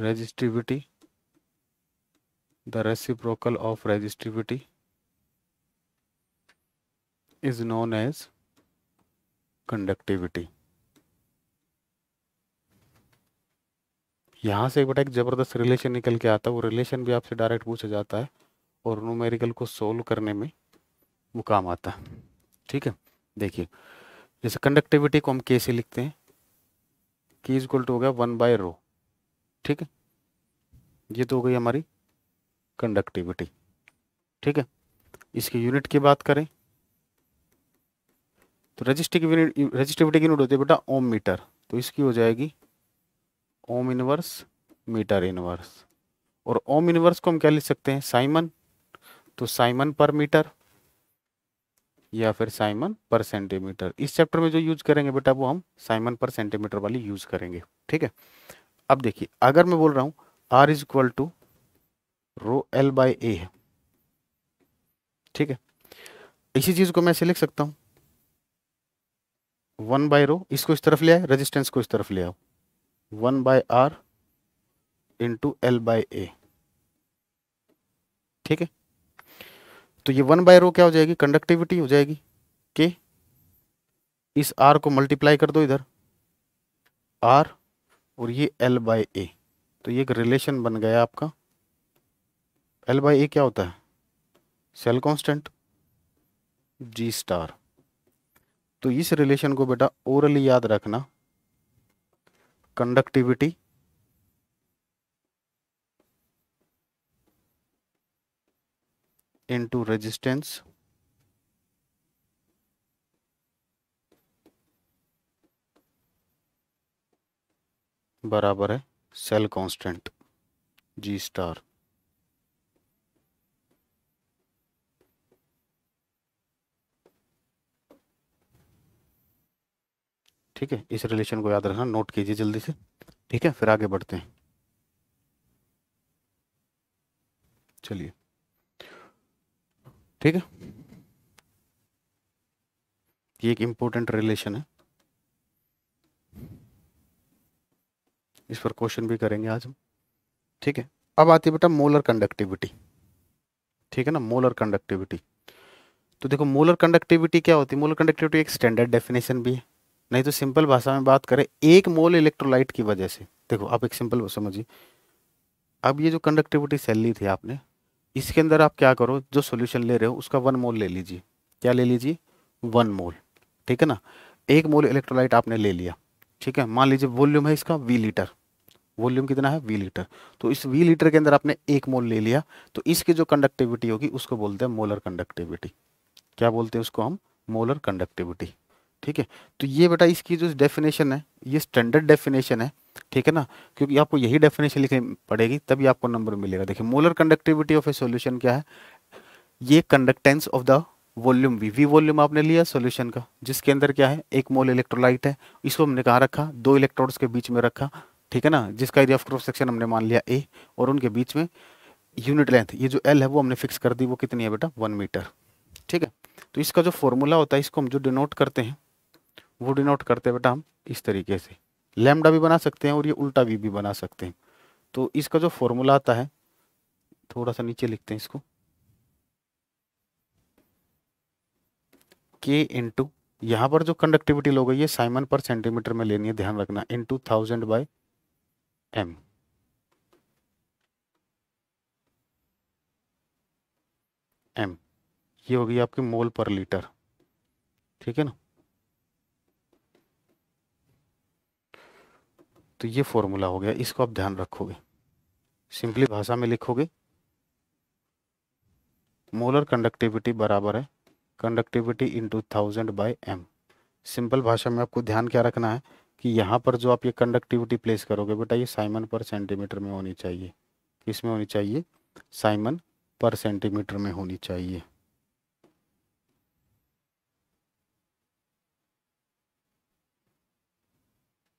resistivity the reciprocal of resistivity is known as conductivity यहाँ से एक बेटा एक ज़बरदस्त रिलेशन निकल के आता है वो रिलेशन भी आपसे डायरेक्ट पूछा जाता है और न्यूमेरिकल को सोल्व करने में वो काम आता है ठीक है देखिए जैसे कंडक्टिविटी को हम कैसे लिखते हैं कि इज इक्वल टू हो गया वन बाय रो ठीक है ये तो हो गई हमारी कंडक्टिविटी ठीक है इसकी यूनिट की बात करें तो रजिस्टिविटी रजिस्टिविटी की यूनिट होती है बेटा ओम मीटर तो इसकी हो जाएगी ओम इनवर्स मीटर इनवर्स और ओम इनवर्स को हम क्या लिख सकते हैं साइमन तो साइमन पर मीटर या फिर साइमन पर सेंटीमीटर इस चैप्टर में जो यूज करेंगे बेटा वो हम साइमन पर सेंटीमीटर वाली यूज करेंगे ठीक है अब देखिए अगर मैं बोल रहा हूं R is equal to rho L by A है ठीक है इसी चीज़ को मैं ऐसे लिख सकता हूं वन बाय रो इसको इस तरफ ले आए रेजिस्टेंस को इस तरफ ले आओ one by R into L by A ठीक है तो ये वन बाय रो क्या हो जाएगी कंडक्टिविटी हो जाएगी के इस आर को मल्टीप्लाई कर दो इधर आर और ये एल बाई ए तो ये एक रिलेशन बन गया आपका एल बाई ए क्या होता है सेल कांस्टेंट जी स्टार तो इस रिलेशन को बेटा ओरली याद रखना कंडक्टिविटी इनटू रेजिस्टेंस बराबर है सेल कांस्टेंट जी स्टार ठीक है इस रिलेशन को याद रखना नोट कीजिए जल्दी से ठीक है फिर आगे बढ़ते हैं चलिए ठीक है ये एक इंपॉर्टेंट रिलेशन है इस पर क्वेश्चन भी करेंगे आज हम ठीक है अब आती है बेटा मोलर कंडक्टिविटी ठीक है ना मोलर कंडक्टिविटी तो देखो मोलर कंडक्टिविटी क्या होती है मोलर कंडक्टिविटी एक स्टैंडर्ड डेफिनेशन भी है नहीं तो सिंपल भाषा में बात करें एक मोल इलेक्ट्रोलाइट की वजह से देखो आप एक सिंपल समझिए अब ये जो कंडक्टिविटी सेल ली थी आपने इसके अंदर आप क्या करो जो सोल्यूशन ले रहे हो उसका वन मोल ले लीजिए क्या ले लीजिए वन मोल ठीक है ना एक मोल इलेक्ट्रोलाइट आपने ले लिया ठीक है मान लीजिए वॉल्यूम है इसका वी लीटर वॉल्यूम कितना है वी लीटर तो इस वी लीटर के अंदर आपने एक मोल ले लिया तो इसकी जो कंडक्टिविटी होगी उसको बोलते हैं मोलर कंडक्टिविटी क्या बोलते हैं उसको हम मोलर कंडक्टिविटी ठीक है तो ये बेटा इसकी जो डेफिनेशन है ये स्टैंडर्ड डेफिनेशन है ठीक है ना क्योंकि आपको यही डेफिनेशन लिखनी पड़ेगी तभी आपको नंबर मिलेगा देखिए molar conductivity of a solution क्या है ये conductance of the volume V V volume आपने लिया सॉल्यूशन का जिसके अंदर क्या है एक मोल इलेक्ट्रोलाइट है इसको हमने कहा रखा दो इलेक्ट्रोड्स के बीच में रखा ठीक है ना जिसका एरिया ऑफ क्रॉस सेक्शन हमने मान लिया ए और उनके बीच में यूनिट लेंथ ये जो एल है वो हमने फिक्स कर दी वो कितनी है बेटा वन मीटर ठीक है तो इसका जो फॉर्मूला होता है इसको हम जो डिनोट करते हैं वो डिनोट करते हैं बेटा हम इस तरीके से लेमडा भी बना सकते हैं और ये उल्टा वी भी बना सकते हैं तो इसका जो फॉर्मूला आता है थोड़ा सा नीचे लिखते हैं इसको के इंटू यहाँ पर जो कंडक्टिविटी लोग है ये साइमन पर सेंटीमीटर में लेनी है ध्यान रखना into thousand by M M ये होगी आपकी मोल पर लीटर ठीक है ना तो ये फॉर्मूला हो गया इसको आप ध्यान रखोगे सिंपली भाषा में लिखोगे मोलर कंडक्टिविटी बराबर है conductivity into thousand by M simple भाषा में आपको ध्यान क्या रखना है कि यहाँ पर जो आप ये कंडक्टिविटी प्लेस करोगे बेटा ये साइमन पर सेंटीमीटर में होनी चाहिए किस में होनी चाहिए साइमन पर सेंटीमीटर में होनी चाहिए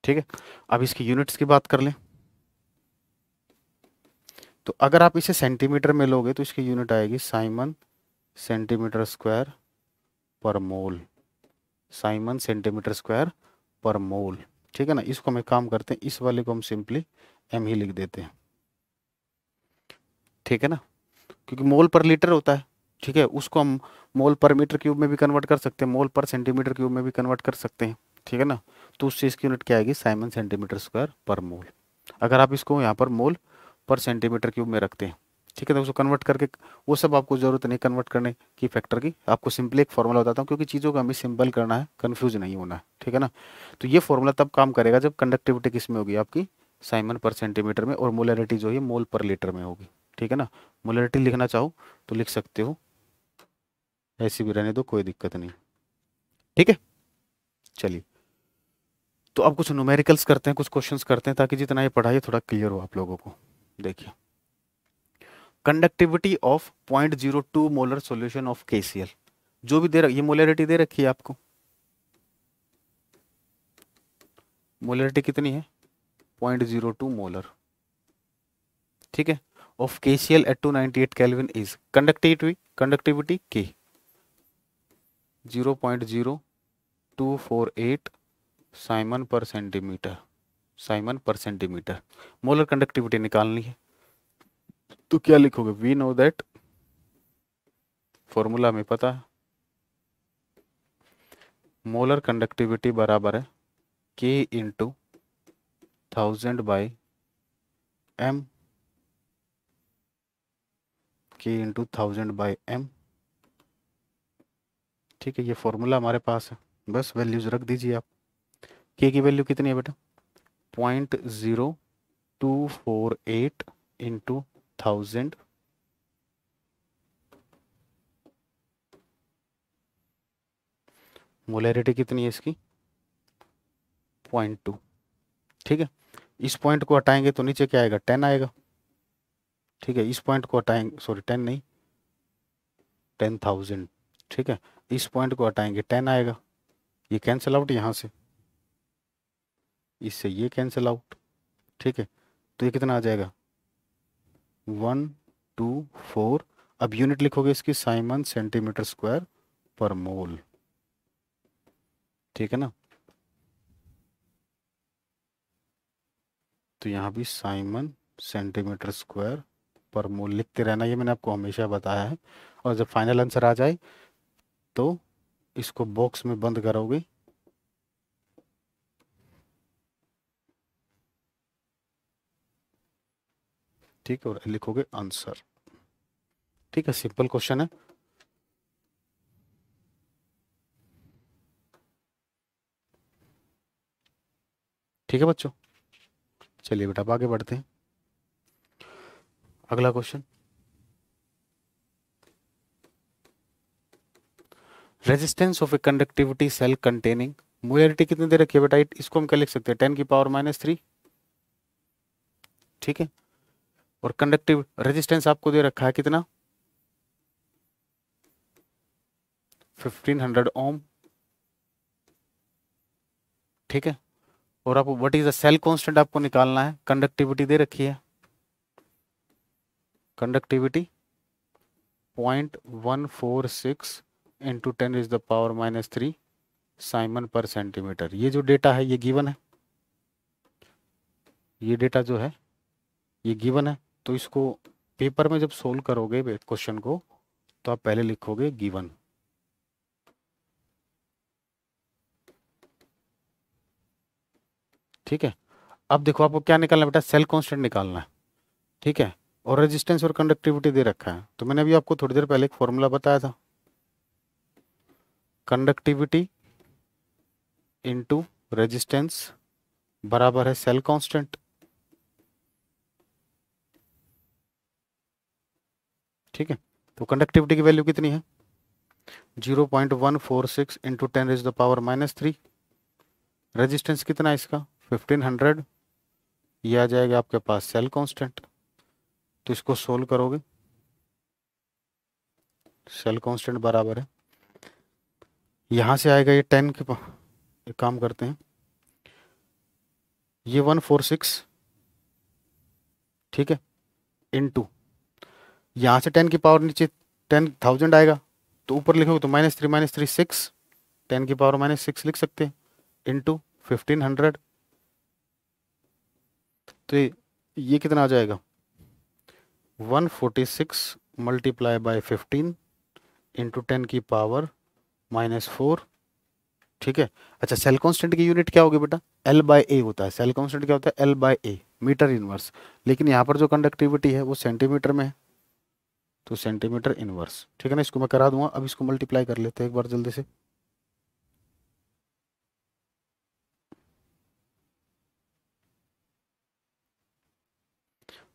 ठीक है अब इसकी यूनिट्स की बात कर लें तो अगर आप इसे सेंटीमीटर में लोगे तो इसकी यूनिट आएगी साइमन सेंटीमीटर स्क्वायर पर मोल साइमन सेंटीमीटर स्क्वायर पर मोल ठीक है ना इसको हम एक काम करते हैं इस वाले को हम सिंपली एम ही लिख देते हैं ठीक है ना क्योंकि मोल पर लीटर होता है ठीक है उसको हम मोल पर मीटर क्यूब में भी कन्वर्ट कर सकते हैं मोल पर सेंटीमीटर क्यूब में भी कन्वर्ट कर सकते हैं ठीक है ना तो उससे इसकी यूनिट क्या आएगी साइमन सेंटीमीटर स्क्वायर पर मोल अगर आप इसको यहाँ पर मोल पर सेंटीमीटर क्यूब में रखते हैं ठीक है तो उसको कन्वर्ट करके वो सब आपको ज़रूरत नहीं कन्वर्ट करने की फैक्टर की आपको सिंपली एक फॉर्मूला बताता हूँ क्योंकि चीज़ों को हमें सिंपल करना है कन्फ्यूज नहीं होना है ठीक है ना तो ये फॉर्मूला तब काम करेगा जब कंडक्टिविटी किस में होगी आपकी साइमन पर सेंटीमीटर में और मोलरिटी जो है मोल पर लीटर में होगी ठीक है ना मोलरिटी लिखना चाहो तो लिख सकते हो ऐसी भी रहने दो कोई दिक्कत नहीं ठीक है चलिए तो अब कुछ न्यूमेरिकल्स करते हैं कुछ क्वेश्चंस करते हैं ताकि जितना ये पढ़ाइए थोड़ा क्लियर हो आप लोगों को देखिए conductivity of point zero two molar solution of KCl जो भी दे रख ये मोलरिटी दे रखी है आपको मोलरिटी कितनी है पॉइंट जीरो टू मोलर ठीक है of KCl at two ninety eight kelvin is conductivity conductivity K zero point zero two four eight siemens per centimetre siemens per centimetre molar conductivity निकालनी है तो क्या लिखोगे वी नो दैट फॉर्मूला में पता है मोलर कंडक्टिविटी बराबर है K into thousand by M K into thousand by M ठीक है ये फॉर्मूला हमारे पास है बस वैल्यूज रख दीजिए आप के की वैल्यू कितनी है बेटा point zero two four eight into thousand molarity कितनी है इसकी पॉइंट टू ठीक है इस पॉइंट को हटाएंगे तो नीचे क्या आएगा टेन आएगा ठीक है इस पॉइंट को हटाएंगे सॉरी टेन नहीं टेन थाउजेंड ठीक है इस पॉइंट को हटाएंगे टेन आएगा ये कैंसिल आउट यहाँ से इससे ये कैंसिल आउट ठीक है तो ये कितना आ जाएगा वन टू फोर अब यूनिट लिखोगे इसकी साइमन सेंटीमीटर स्क्वायर पर मोल ठीक है ना तो यहां भी साइमन सेंटीमीटर स्क्वायर पर मोल लिखते रहना ये मैंने आपको हमेशा बताया है और जब फाइनल आंसर आ जाए तो इसको बॉक्स में बंद करोगे ठीक है और लिखोगे आंसर ठीक है सिंपल क्वेश्चन है ठीक है बच्चों चलिए बेटा आप आगे बढ़ते हैं अगला question resistance of a conductivity cell containing molarity कितनी दे रखी है बेटा इसको हम क्या लिख सकते हैं टेन की पावर माइनस थ्री ठीक है और कंडक्टिव रेजिस्टेंस आपको दे रखा है कितना 1500 ओम ठीक है और आपको what is the cell constant आपको निकालना है कंडक्टिविटी दे रखी है conductivity point one four six into ten is the power minus three siemens per centimetre ये जो डेटा है ये गिवन है ये डेटा जो है ये गिवन है तो इसको पेपर में जब सोल्व करोगे क्वेश्चन को तो आप पहले लिखोगे गिवन ठीक है अब देखो आपको क्या निकालना बेटा सेल कांस्टेंट निकालना है ठीक है और रेजिस्टेंस और कंडक्टिविटी दे रखा है तो मैंने अभी आपको थोड़ी देर पहले एक फॉर्मूला बताया था कंडक्टिविटी इनटू रेजिस्टेंस बराबर है सेल कांस्टेंट ठीक है तो कंडक्टिविटी की वैल्यू कितनी है zero point one four six into ten is the power minus three resistance कितना है इसका फिफ्टीन हंड्रेड ये आ जाएगा आपके पास सेल कांस्टेंट तो इसको सोल्व करोगे सेल कांस्टेंट बराबर है यहाँ से आएगा ये टेन के एक काम करते हैं ये वन फोर सिक्स ठीक है इन टू यहाँ से टेन की पावर नीचे टेन थाउजेंड आएगा तो ऊपर लिखोगे तो minus three minus three six ten की पावर माइनस सिक्स लिख सकते हैं इंटू फिफ्टीन हंड्रेड तो ये, कितना आ जाएगा one forty six multiply by fifteen into ten की पावर माइनस फोर ठीक है अच्छा सेल कॉन्स्टेंट की यूनिट क्या होगी बेटा एल बाय ए होता है सेल कॉन्स्टेंट क्या होता है L by A metre inverse लेकिन यहाँ पर जो कंडक्टिविटी है वो सेंटीमीटर में है तो सेंटीमीटर इनवर्स ठीक है ना इसको मैं करा दूंगा अब इसको मल्टीप्लाई कर लेते हैं एक बार जल्दी से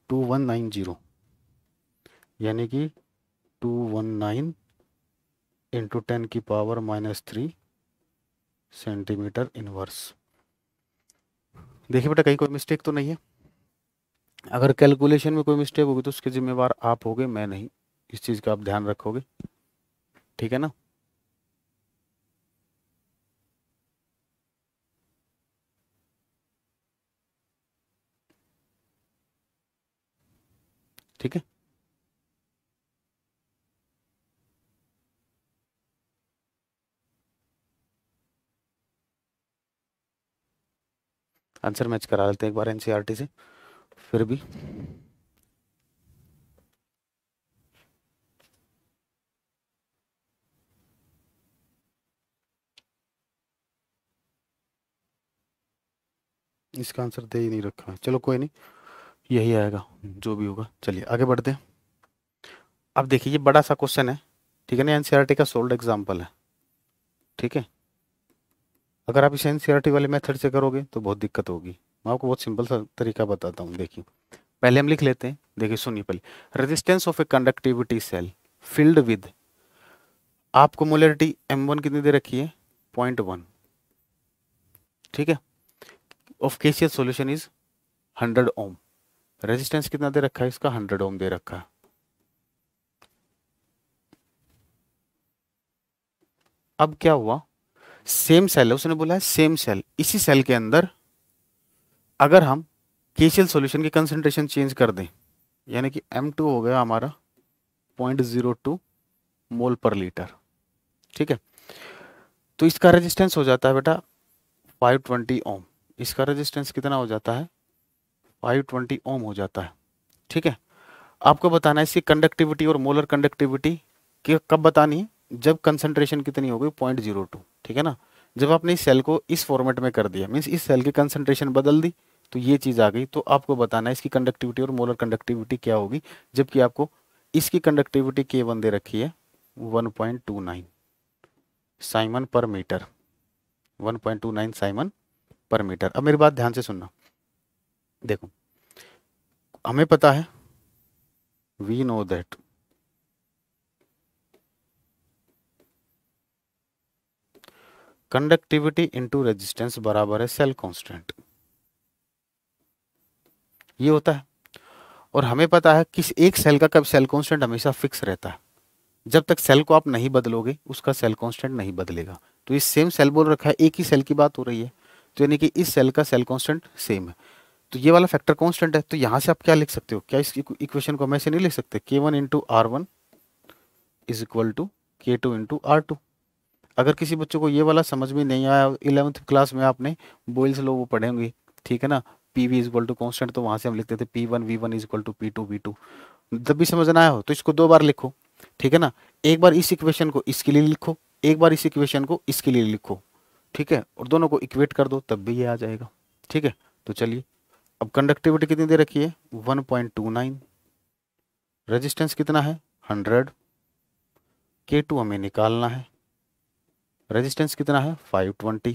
टू वन नाइन जीरो यानी कि two one nine into ten की power minus three centimetre inverse देखिए बेटा कहीं कोई मिस्टेक तो नहीं है अगर कैलकुलेशन में कोई मिस्टेक होगी तो उसके जिम्मेवार आप होगे मैं नहीं इस चीज़ का आप ध्यान रखोगे ठीक है ना ठीक है आंसर मैच करा लेते हैं एक बार एनसीईआरटी e से फिर भी इसका आंसर दे ही नहीं रखा है चलो कोई नहीं यही आएगा जो भी होगा चलिए आगे बढ़ते हैं अब देखिए ये बड़ा सा क्वेश्चन है ठीक है ना एनसीईआरटी e का सोल्ड एग्जाम्पल है ठीक है अगर आप इसे एनसीईआरटी e वाले मेथड से करोगे तो बहुत दिक्कत होगी मैं आपको बहुत सिंपल सा तरीका बताता हूँ देखिए पहले हम लिख लेते हैं देखिए सुनिए पहले resistance of a conductivity cell filled with आपको मोलरिटी एम वन कितनी दे रखी है पॉइंट वन ठीक है of KCl solution is hundred ohm resistance कितना दे रखा है इसका हंड्रेड ओम दे रखा है अब क्या हुआ सेम सेल है उसने बोला है सेम सेल इसी सेल के अंदर अगर हम केसीएल सॉल्यूशन की कंसेंट्रेशन चेंज कर दें यानी कि M2 हो गया हमारा पॉइंट जीरो टू मोल पर लीटर ठीक है तो इसका रेजिस्टेंस हो जाता है बेटा 520 ओम इसका रेजिस्टेंस कितना हो जाता है 520 ओम हो जाता है ठीक है आपको बताना है इसकी कंडक्टिविटी और मोलर कंडक्टिविटी कब बतानी है जब कंसेंट्रेशन कितनी हो गई पॉइंट जीरो टू ठीक है ना जब आपने इस सेल को इस फॉर्मेट में कर दिया मीन्स इस सेल की कंसनट्रेशन बदल दी तो ये चीज़ आ गई तो आपको बताना है इसकी कंडक्टिविटी और मोलर कंडक्टिविटी क्या होगी जबकि आपको इसकी कंडक्टिविटी के वन दे रखी है 1.29 Simon per metre 1.29 Simon per metre अब मेरी बात ध्यान से सुनना देखो हमें पता है we know that conductivity into resistance बराबर है सेल कांस्टेंट ये होता है और हमें पता है किस एक सेल का कब सेल कांस्टेंट हमेशा फिक्स रहता है जब तक सेल को आप नहीं बदलोगे उसका सेल कांस्टेंट नहीं बदलेगा तो ये सेम सेल बोल रखा है एक ही सेल की बात हो रही है तो यानी कि इस सेल का सेल कॉन्स्टेंट सेम है तो ये वाला फैक्टर कॉन्स्टेंट है तो यहाँ से आप क्या लिख सकते हो क्या इस इक्वेशन को हम ऐसे नहीं लिख सकते K one into R one is equal to K two into R two अगर किसी बच्चों को ये वाला समझ में नहीं आया इलेवंथ क्लास में आपने बोइल्स लो वो पढ़े होंगे ठीक है ना P V equal to constant तो वहां से हम लिखते थे P one V one is equal to P two V two जब भी समझ ना आया हो तो इसको दो बार लिखो ठीक है ना एक बार इस इक्वेशन को इसके लिए लिखो एक बार इस इक्वेशन को इसके लिए लिखो ठीक है और दोनों को इक्वेट कर दो तब भी ये आ जाएगा ठीक है तो चलिए अब कंडक्टिविटी कितनी दे रखी है नाइन रेजिस्टेंस कितना है हंड्रेड के टू हमें निकालना है रेजिस्टेंस कितना है 520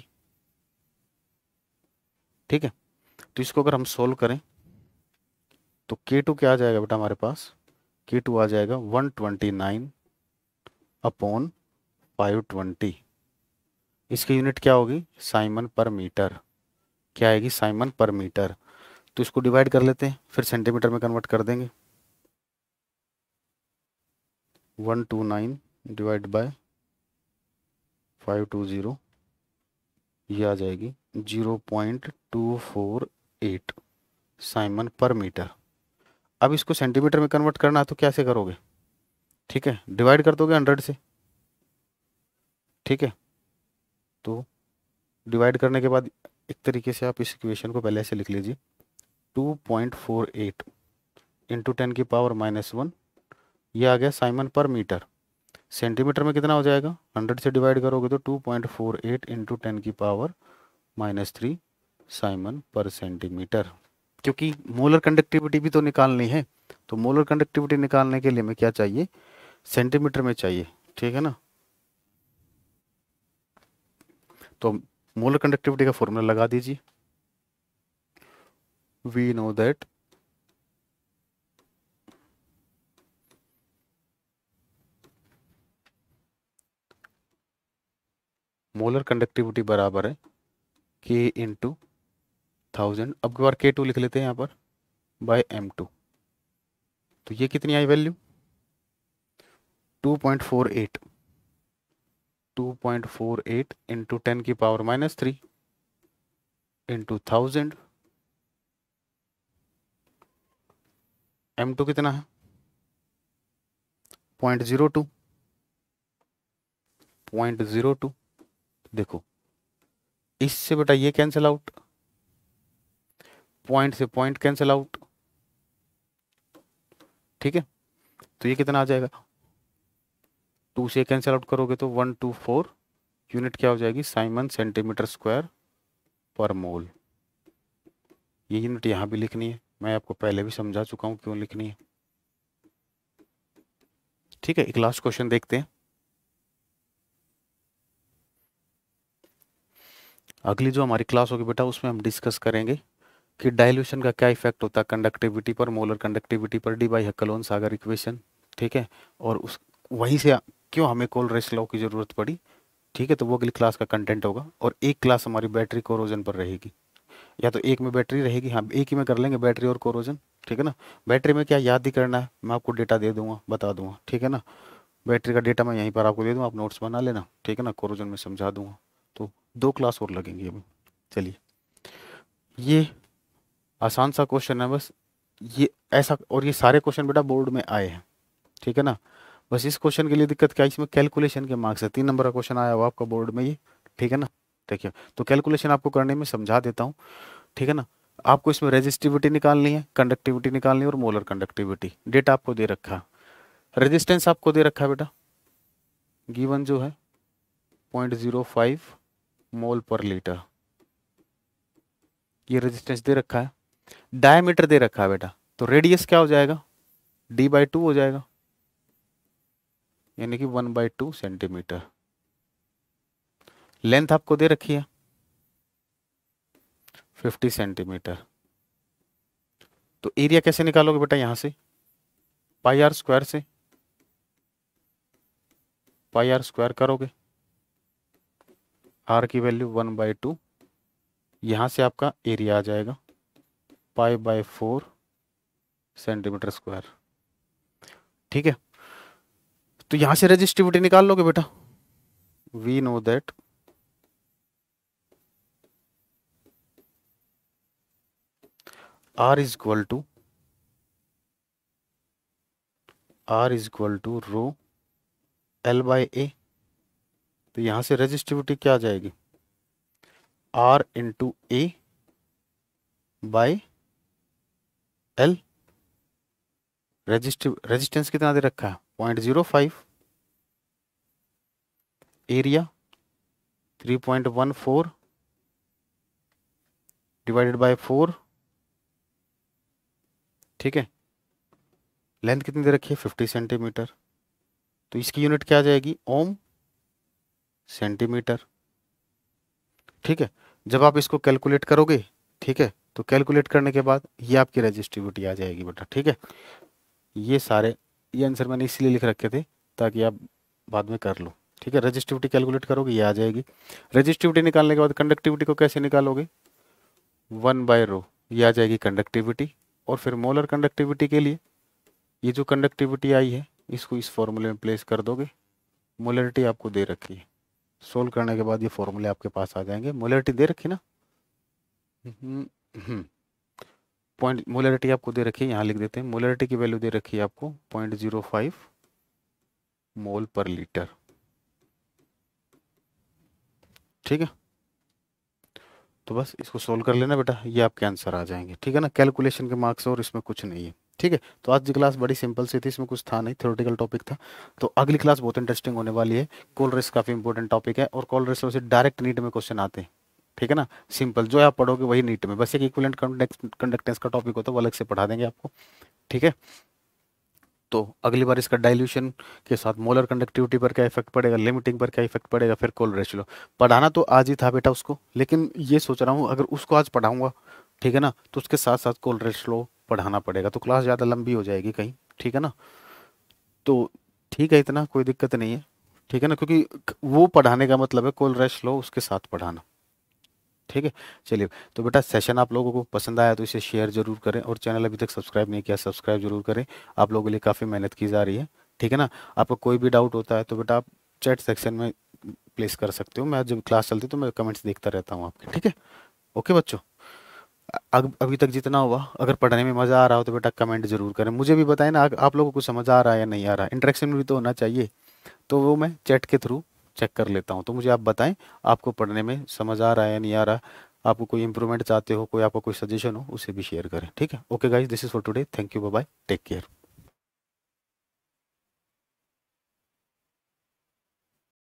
ठीक है तो इसको अगर हम सोल्व करें तो K2 क्या आ जाएगा बेटा हमारे पास K2 आ जाएगा 129 अपॉन ट्वेंटी इसकी यूनिट क्या होगी साइमन पर मीटर क्या आएगी साइमन पर मीटर तो इसको डिवाइड कर लेते हैं फिर सेंटीमीटर में कन्वर्ट कर देंगे one two nine divide by five two zero ये आ जाएगी zero point two four eight siemens per metre अब इसको सेंटीमीटर में कन्वर्ट करना है तो कैसे करोगे ठीक है डिवाइड कर दोगे हंड्रेड से ठीक है तो डिवाइड करने के बाद एक तरीके से आप इस इक्वेशन को पहले ऐसे लिख लीजिए two point four eight into ten की पावर माइनस वन ये आ गया साइमन पर मीटर सेंटीमीटर में कितना हो जाएगा हंड्रेड से डिवाइड करोगे तो two point four eight into ten की power minus three siemens per centimetre क्योंकि मोलर कंडक्टिविटी भी तो निकालनी है तो मोलर कंडक्टिविटी निकालने के लिए हमें क्या चाहिए सेंटीमीटर में चाहिए ठीक है ना तो मोलर कंडक्टिविटी का फॉर्मूला लगा दीजिए we know that molar conductivity बराबर है के इंटू थाउजेंड अब के बार के टू लिख लेते हैं यहाँ पर बाय एम टू तो ये कितनी आई value two point four eight two point four eight into ten की power minus three into thousand M two कितना है point zero two point zero two देखो इससे बेटा ये कैंसिल आउट पॉइंट से पॉइंट कैंसिल आउट ठीक है तो ये कितना आ जाएगा टू से कैंसिल आउट करोगे तो वन टू फोर यूनिट क्या हो जाएगी साइमन सेंटीमीटर स्क्वायर पर मोल ये यूनिट यहां भी लिखनी है मैं आपको पहले भी समझा चुका हूं क्यों लिखनी है ठीक है एक लास्ट क्वेश्चन देखते हैं अगली जो हमारी क्लास होगी बेटा उसमें हम डिस्कस करेंगे कि डाइल्यूशन का क्या इफेक्ट होता है कंडक्टिविटी पर मोलर कंडक्टिविटी पर डी बाई हकलोन सागर इक्वेशन ठीक है और उस वहीं से क्यों हमें कोल रेस लॉ की ज़रूरत पड़ी ठीक है तो वो अगली क्लास का कंटेंट होगा और एक क्लास हमारी बैटरी कोरोजन पर रहेगी या तो एक में बैटरी रहेगी हाँ एक ही में कर लेंगे बैटरी और कोरोजन ठीक है ना बैटरी में क्या याद ही करना है मैं आपको डेटा दे दूंगा बता दूंगा ठीक है ना बैटरी का डेटा मैं यहीं पर आपको दे दूँगा आप नोट्स बना लेना ठीक है ना कोरोजन में समझा दूंगा तो दो क्लास और लगेंगे अभी चलिए ये आसान सा क्वेश्चन है बस ये ऐसा और ये सारे क्वेश्चन बेटा बोर्ड में आए हैं ठीक है ना बस इस क्वेश्चन के लिए दिक्कत क्या है इसमें कैलकुलेशन के मार्क्स है तीन नंबर का क्वेश्चन आया हुआ आपका बोर्ड में ये ठीक है ना है तो कैलकुलेशन आपको करने में समझा देता हूँ ठीक है ना आपको इसमें रेजिस्टिविटी निकालनी है कंडक्टिविटी निकालनी है और मोलर कंडक्टिविटी डेटा आपको दे रखा रेजिस्टेंस आपको दे रखा है बेटा गीवन जो है पॉइंट जीरो फाइव मोल पर लीटर ये रेजिस्टेंस दे रखा है डायमीटर दे रखा है बेटा तो रेडियस क्या हो जाएगा डी बाई टू हो जाएगा यानी कि one by two centimetre length आपको दे रखी है फिफ्टी सेंटीमीटर तो एरिया कैसे निकालोगे बेटा यहां से पाई आर स्क्वायर से पाई आर स्क्वायर करोगे आर की वैल्यू वन बाई टू यहाँ से आपका एरिया आ जाएगा pi by four centimetre square ठीक है तो यहाँ से रजिस्टिविटी निकाल लोगे बेटा we know that R is equal to R is equal to rho L by A तो यहां से रजिस्टिविटी क्या आ जाएगी R into A by L resistive resistance कितना दे रखा है point zero five area three point one four divided by four ठीक है लेंथ कितनी दे रखी है फिफ्टी सेंटीमीटर तो इसकी यूनिट क्या आ जाएगी ओम सेंटीमीटर ठीक है जब आप इसको कैलकुलेट करोगे ठीक है तो कैलकुलेट करने के बाद ये आपकी रेजिस्टिविटी आ जाएगी बेटा ठीक है ये सारे ये आंसर मैंने इसलिए लिख रखे थे ताकि आप बाद में कर लो ठीक है रजिस्टिविटी कैलकुलेट करोगे ये आ जाएगी रजिस्टिविटी निकालने के बाद कंडक्टिविटी को कैसे निकालोगे वन बाय रो ये आ जाएगी कंडक्टिविटी और फिर मोलर कंडक्टिविटी के लिए ये जो कंडक्टिविटी आई है इसको इस फॉर्मूले में प्लेस कर दोगे मोलरिटी आपको दे रखी है सोल्व करने के बाद ये फॉर्मूले आपके पास आ जाएंगे मोलरिटी दे रखी ना हम्म, हम्म। पॉइंट मोलरिटी आपको दे रखी है यहाँ लिख देते हैं मोलरिटी की वैल्यू दे रखी है आपको पॉइंट जीरो फाइव मोल पर लीटर ठीक है तो बस इसको सोल्व कर लेना बेटा ये आपके आंसर आ जाएंगे ठीक है ना कैलकुलेशन के मार्क्स और इसमें कुछ नहीं है ठीक है तो आज की क्लास बड़ी सिंपल सी थी इसमें कुछ था नहीं थ्योरेटिकल टॉपिक था तो अगली क्लास बहुत इंटरेस्टिंग होने वाली है कॉल रेस काफ़ी इंपॉर्टेंट टॉपिक है और कॉल रेस से डायरेक्ट नीट में क्वेश्चन आते हैं ठीक है ना सिंपल जो आप पढ़ोगे वही नीट में बस एक इक्वलेंट कंडक्टेंस का टॉपिक होता है वो अलग से पढ़ा देंगे आपको ठीक है तो अगली बार इसका डाइल्यूशन के साथ मोलर कंडक्टिविटी पर क्या इफेक्ट पड़ेगा लिमिटिंग पर क्या इफेक्ट पड़ेगा फिर कोल रेशियो पढ़ाना तो आज ही था बेटा उसको लेकिन ये सोच रहा हूँ अगर उसको आज पढ़ाऊंगा ठीक है ना तो उसके साथ साथ कोल रेशियो पढ़ाना पड़ेगा तो क्लास ज़्यादा लंबी हो जाएगी कहीं ठीक है ना तो ठीक है इतना कोई दिक्कत नहीं है ठीक है ना क्योंकि वो पढ़ाने का मतलब है कोल रेस्ट लो उसके साथ पढ़ाना ठीक है चलिए तो बेटा सेशन आप लोगों को पसंद आया तो इसे शेयर जरूर करें और चैनल अभी तक सब्सक्राइब नहीं किया सब्सक्राइब जरूर करें आप लोगों के लिए काफ़ी मेहनत की जा रही है ठीक है ना आपका कोई भी डाउट होता है तो बेटा आप चैट सेक्शन में प्लेस कर सकते हो मैं जब क्लास चलती तो मैं कमेंट्स देखता रहता हूँ आपके ठीक है ओके बच्चों अभी तक जितना हुआ अगर पढ़ने में मज़ा आ रहा हो तो बेटा कमेंट ज़रूर करें मुझे भी बताएं ना आप लोगों को कुछ समझ आ रहा है या नहीं आ रहा इंटरेक्शन भी तो होना चाहिए तो वो मैं चैट के थ्रू चेक कर लेता हूँ तो मुझे आप बताएं आपको पढ़ने में समझ आ रहा है या नहीं आ रहा आपको कोई इंप्रूवमेंट चाहते हो कोई आपको कोई सजेशन हो उसे भी शेयर करें ठीक है okay guys this is for today thank you bye take care